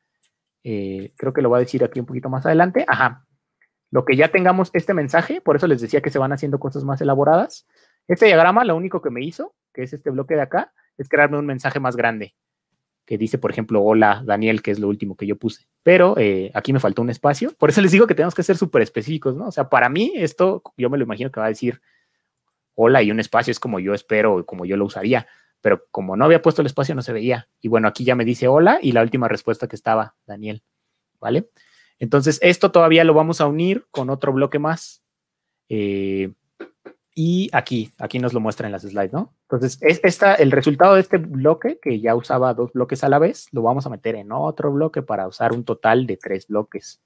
eh, creo que lo va a decir aquí un poquito más adelante, ajá, lo que ya tengamos este mensaje, por eso les decía que se van haciendo cosas más elaboradas. Este diagrama, lo único que me hizo, que es este bloque de acá, es crearme un mensaje más grande que dice, por ejemplo, hola Daniel, que es lo último que yo puse. Pero eh, aquí me faltó un espacio. Por eso les digo que tenemos que ser súper específicos, ¿no? O sea, para mí esto, yo me lo imagino que va a decir hola y un espacio es como yo espero, como yo lo usaría. Pero como no había puesto el espacio, no se veía. Y bueno, aquí ya me dice hola y la última respuesta que estaba, Daniel. ¿Vale? Entonces, esto todavía lo vamos a unir con otro bloque más. Eh, y aquí, aquí nos lo muestra en las slides, ¿no? Entonces, es, el resultado de este bloque, que ya usaba dos bloques a la vez, lo vamos a meter en otro bloque para usar un total de tres bloques.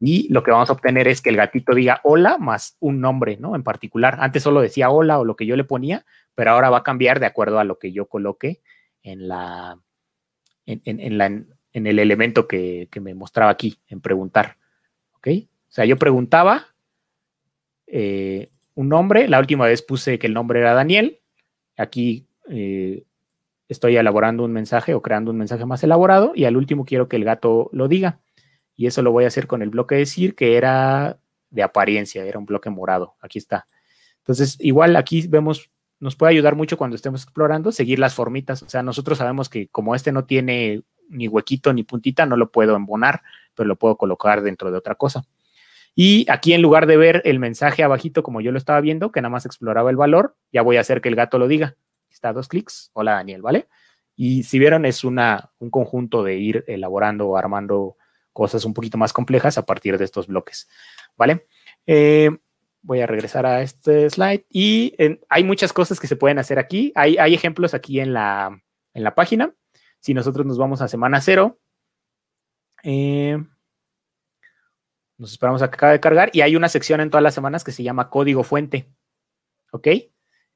Y lo que vamos a obtener es que el gatito diga hola más un nombre, ¿no? En particular, antes solo decía hola o lo que yo le ponía, pero ahora va a cambiar de acuerdo a lo que yo coloque en la, en, el elemento que, que me mostraba aquí, en preguntar, ¿ok? O sea, yo preguntaba... Eh, un nombre. La última vez puse que el nombre era Daniel. Aquí eh, estoy elaborando un mensaje o creando un mensaje más elaborado y al último quiero que el gato lo diga. Y eso lo voy a hacer con el bloque decir que era de apariencia, era un bloque morado. Aquí está. Entonces, igual aquí vemos, nos puede ayudar mucho cuando estemos explorando seguir las formitas. O sea, nosotros sabemos que como este no tiene ni huequito ni puntita, no lo puedo embonar, pero lo puedo colocar dentro de otra cosa. Y aquí en lugar de ver el mensaje abajito como yo lo estaba viendo, que nada más exploraba el valor, ya voy a hacer que el gato lo diga. Está dos clics. Hola Daniel, ¿vale? Y si vieron, es una, un conjunto de ir elaborando o armando cosas un poquito más complejas a partir de estos bloques, ¿vale? Eh, voy a regresar a este slide y hay muchas cosas que se pueden hacer aquí. Hay, ejemplos aquí en la, en la página. Si nosotros nos vamos a semana cero, eh, nos esperamos a que acabe de cargar y hay una sección en todas las semanas que se llama código fuente. ¿Ok?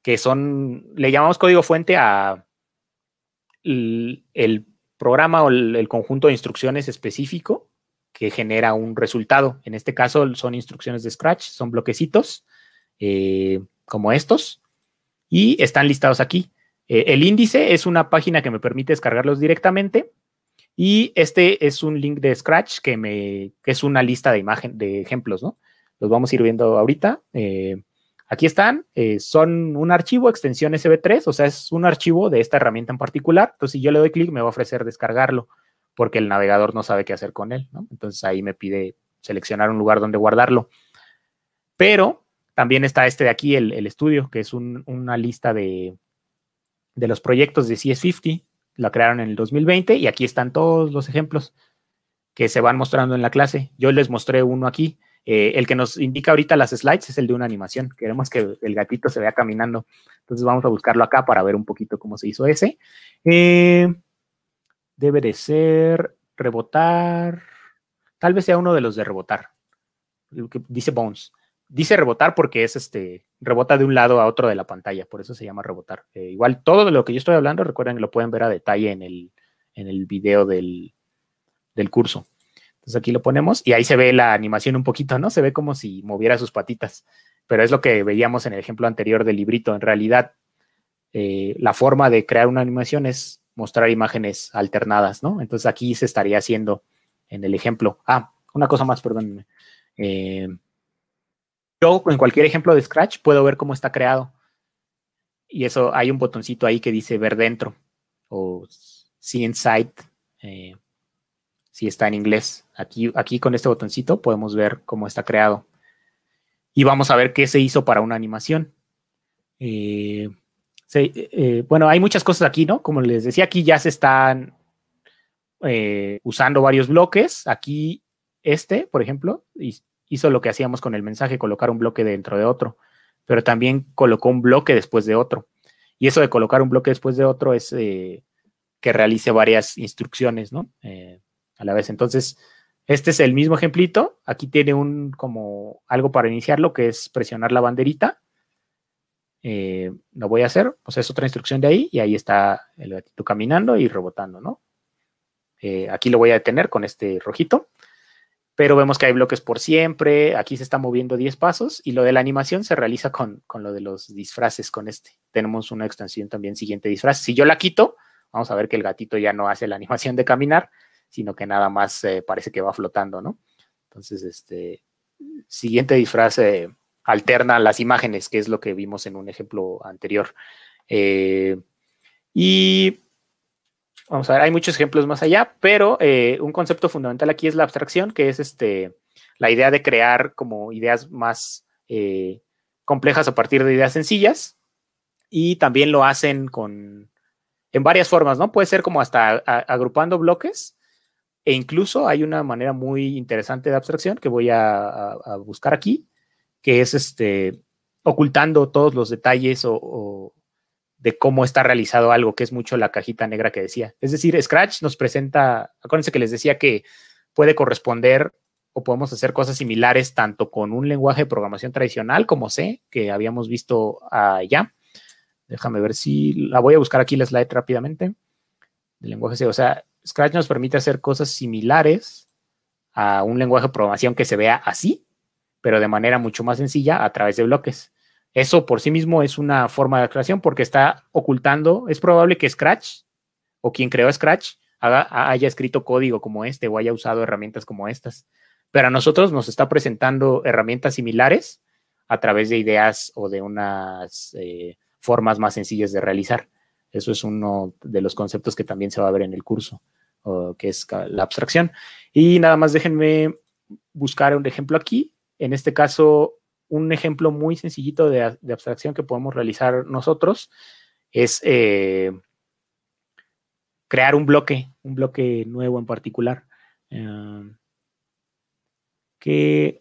Que son, le llamamos código fuente a el, programa o el, conjunto de instrucciones específico que genera un resultado. En este caso son instrucciones de Scratch, son bloquecitos eh, como estos y están listados aquí. Eh, el índice es una página que me permite descargarlos directamente y este es un link de Scratch que me es una lista de imagen de ejemplos, ¿no? Los vamos a ir viendo ahorita. Eh, aquí están, eh, son un archivo extensión SB3, o sea, es un archivo de esta herramienta en particular. Entonces, si yo le doy clic, me va a ofrecer descargarlo porque el navegador no sabe qué hacer con él, ¿no? Entonces ahí me pide seleccionar un lugar donde guardarlo. Pero también está este de aquí, el, estudio, que es una lista de, de los proyectos de CS50 la crearon en el 2020 y aquí están todos los ejemplos que se van mostrando en la clase. Yo les mostré uno aquí. Eh, el que nos indica ahorita las slides es el de una animación. Queremos que el gatito se vea caminando. Entonces vamos a buscarlo acá para ver un poquito cómo se hizo ese. Eh, debe de ser rebotar. Tal vez sea uno de los de rebotar. Dice Bones dice rebotar porque es este, rebota de un lado a otro de la pantalla, por eso se llama rebotar. Eh, igual todo de lo que yo estoy hablando, recuerden lo pueden ver a detalle en el, en video del, curso. Entonces aquí lo ponemos y ahí se ve la animación un poquito, ¿no? Se ve como si moviera sus patitas, pero es lo que veíamos en el ejemplo anterior del librito. En realidad, eh, la forma de crear una animación es mostrar imágenes alternadas, ¿no? Entonces aquí se estaría haciendo en el ejemplo. Ah, una cosa más, perdónenme. Eh, yo en cualquier ejemplo de Scratch puedo ver cómo está creado. Y eso hay un botoncito ahí que dice ver dentro o see inside, eh, si está en inglés. Aquí, aquí con este botoncito podemos ver cómo está creado. Y vamos a ver qué se hizo para una animación. Eh, eh, bueno, hay muchas cosas aquí, ¿no? Como les decía, aquí ya se están usando varios bloques. Aquí este, por ejemplo, hizo lo que hacíamos con el mensaje, colocar un bloque dentro de otro, pero también colocó un bloque después de otro. Y eso de colocar un bloque después de otro es eh, que realice varias instrucciones, ¿no? Eh, a la vez. Entonces, este es el mismo ejemplito. Aquí tiene un como algo para iniciarlo, que es presionar la banderita. Eh, lo voy a hacer, pues es otra instrucción de ahí y ahí está el gatito caminando y rebotando, ¿no? aquí lo voy a detener con este rojito pero vemos que hay bloques por siempre, aquí se está moviendo 10 pasos y lo de la animación se realiza con, con, lo de los disfraces con este. Tenemos una extensión también siguiente disfraz. Si yo la quito, vamos a ver que el gatito ya no hace la animación de caminar, sino que nada más eh, parece que va flotando, ¿no? Entonces, este siguiente disfraz eh, alterna las imágenes, que es lo que vimos en un ejemplo anterior. Eh, y Vamos a ver, hay muchos ejemplos más allá, pero eh, un concepto fundamental aquí es la abstracción, que es este, la idea de crear como ideas más eh, complejas a partir de ideas sencillas. Y también lo hacen con, en varias formas, ¿no? Puede ser como hasta agrupando bloques. E incluso hay una manera muy interesante de abstracción que voy a, buscar aquí, que es este, ocultando todos los detalles o de cómo está realizado algo, que es mucho la cajita negra que decía. Es decir, Scratch nos presenta, acuérdense que les decía que puede corresponder o podemos hacer cosas similares tanto con un lenguaje de programación tradicional como C, que habíamos visto allá. Déjame ver si la voy a buscar aquí la slide rápidamente. El lenguaje C, o sea, Scratch nos permite hacer cosas similares a un lenguaje de programación que se vea así, pero de manera mucho más sencilla a través de bloques. Eso por sí mismo es una forma de creación porque está ocultando, es probable que Scratch o quien creó Scratch haya escrito código como este o haya usado herramientas como estas. Pero a nosotros nos está presentando herramientas similares a través de ideas o de unas eh, formas más sencillas de realizar. Eso es uno de los conceptos que también se va a ver en el curso, que es la abstracción. Y nada más déjenme buscar un ejemplo aquí. En este caso, un ejemplo muy sencillito de, abstracción que podemos realizar nosotros es eh, crear un bloque, un bloque nuevo en particular, em, que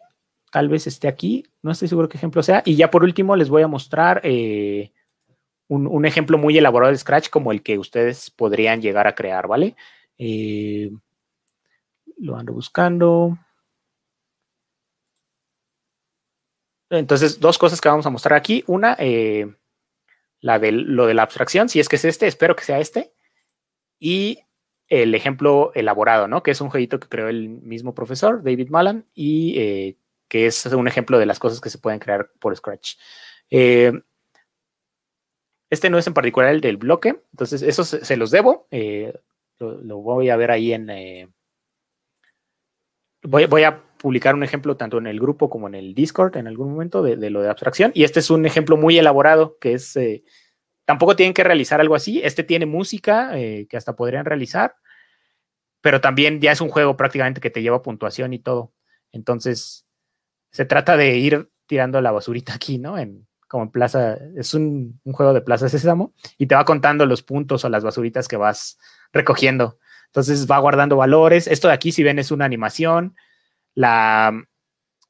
tal vez esté aquí, no estoy seguro qué ejemplo sea, y ya por último les voy a mostrar eh, un, un, ejemplo muy elaborado de Scratch como el que ustedes podrían llegar a crear, ¿vale? Eh, lo ando buscando. Entonces, dos cosas que vamos a mostrar aquí. Una, eh, la de, lo de la abstracción, si es que es este, espero que sea este. Y el ejemplo elaborado, ¿no? Que es un jueguito que creó el mismo profesor, David Malan, y eh, que es un ejemplo de las cosas que se pueden crear por Scratch. Eh, este no es en particular el del bloque, entonces eso se, los debo. lo, voy a ver ahí en... voy, a publicar un ejemplo tanto en el grupo como en el Discord en algún momento de, lo de abstracción. Y este es un ejemplo muy elaborado que es, eh, tampoco tienen que realizar algo así. Este tiene música eh, que hasta podrían realizar, pero también ya es un juego prácticamente que te lleva puntuación y todo. Entonces, se trata de ir tirando la basurita aquí, ¿no? En, como en plaza, es un, juego de plazas esamo y te va contando los puntos o las basuritas que vas recogiendo. Entonces va guardando valores. Esto de aquí, si ven, es una animación. La,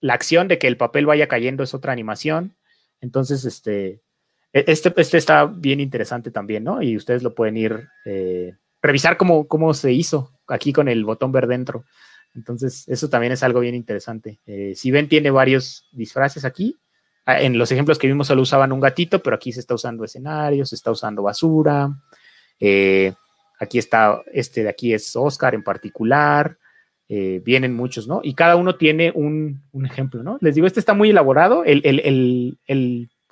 acción de que el papel vaya cayendo es otra animación. Entonces, este, e-, este, este, está bien interesante también, ¿no? Y ustedes lo pueden ir, eh, revisar cómo, se hizo aquí con el botón ver dentro. Entonces, eso también es algo bien interesante. Eh, si ven, tiene varios disfraces aquí. Ah, en los ejemplos que vimos solo usaban un gatito, pero aquí se está usando escenarios, se está usando basura. Eh, aquí está, este de aquí es Oscar en particular. Eh, vienen muchos, ¿no? Y cada uno tiene un, ejemplo, ¿no? Les digo, este está muy elaborado, el,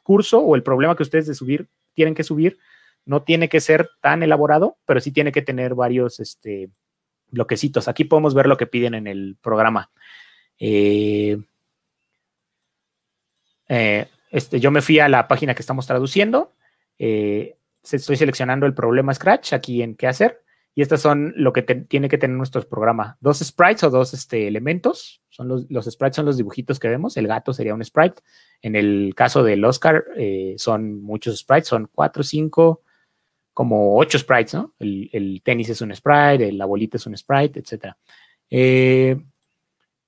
curso o el problema que ustedes de subir tienen que subir no tiene que ser tan elaborado, pero sí tiene que tener varios este, bloquecitos. Aquí podemos ver lo que piden en el programa. Eh, eh, este, yo me fui a la página que estamos traduciendo. estoy seleccionando el problema Scratch aquí en qué hacer y estas son lo que tiene que tener nuestro programa. Dos sprites o dos este, elementos. Son los, sprites son los dibujitos que vemos. El gato sería un sprite. En el caso del Oscar eh, son muchos sprites. Son cuatro, cinco, como ocho sprites, ¿no? El, tenis es un sprite, la bolita es un sprite, etc. Eh,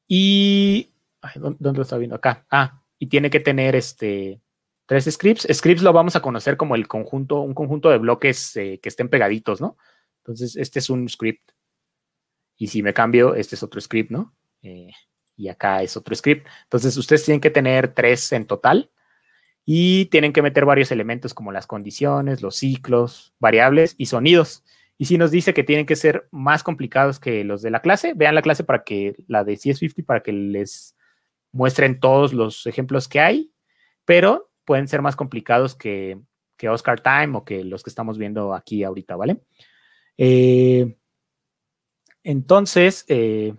y... ¿dónde, lo está viendo? Acá. Ah, y tiene que tener este tres scripts. Scripts lo vamos a conocer como el conjunto, un conjunto de bloques eh, que estén pegaditos, ¿no? Entonces, este es un script. Y si me cambio, este es otro script, ¿no? Eh, y acá es otro script. Entonces, ustedes tienen que tener tres en total y tienen que meter varios elementos como las condiciones, los ciclos, variables y sonidos. Y si nos dice que tienen que ser más complicados que los de la clase, vean la clase para que la de CS50 para que les muestren todos los ejemplos que hay, pero pueden ser más complicados que, que Oscar Time o que los que estamos viendo aquí ahorita, ¿vale? Eh, entonces, eh,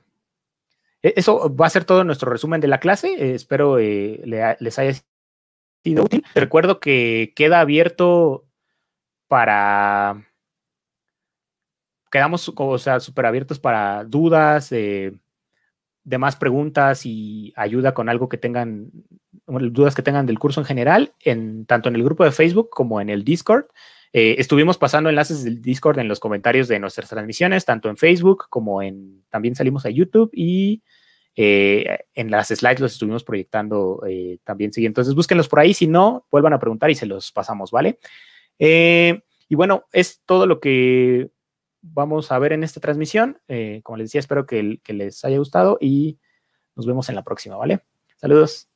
e-, eso va a ser todo nuestro resumen de la clase. Eh, espero les haya sido útil. recuerdo que queda abierto para... Quedamos, o súper abiertos para dudas, demás preguntas y ayuda con algo que tengan, dudas que tengan del curso en general, en, tanto en el grupo de Facebook como en el Discord. Eh, estuvimos pasando enlaces del Discord en los comentarios de nuestras transmisiones, tanto en Facebook como en, también salimos a YouTube y eh, en las slides los estuvimos proyectando eh, también. Sí, entonces búsquenlos por ahí, si no, vuelvan a preguntar y se los pasamos, ¿vale? y bueno, es todo lo que vamos a ver en esta transmisión. como les decía, espero que les haya gustado y nos vemos en la próxima, ¿vale? Saludos.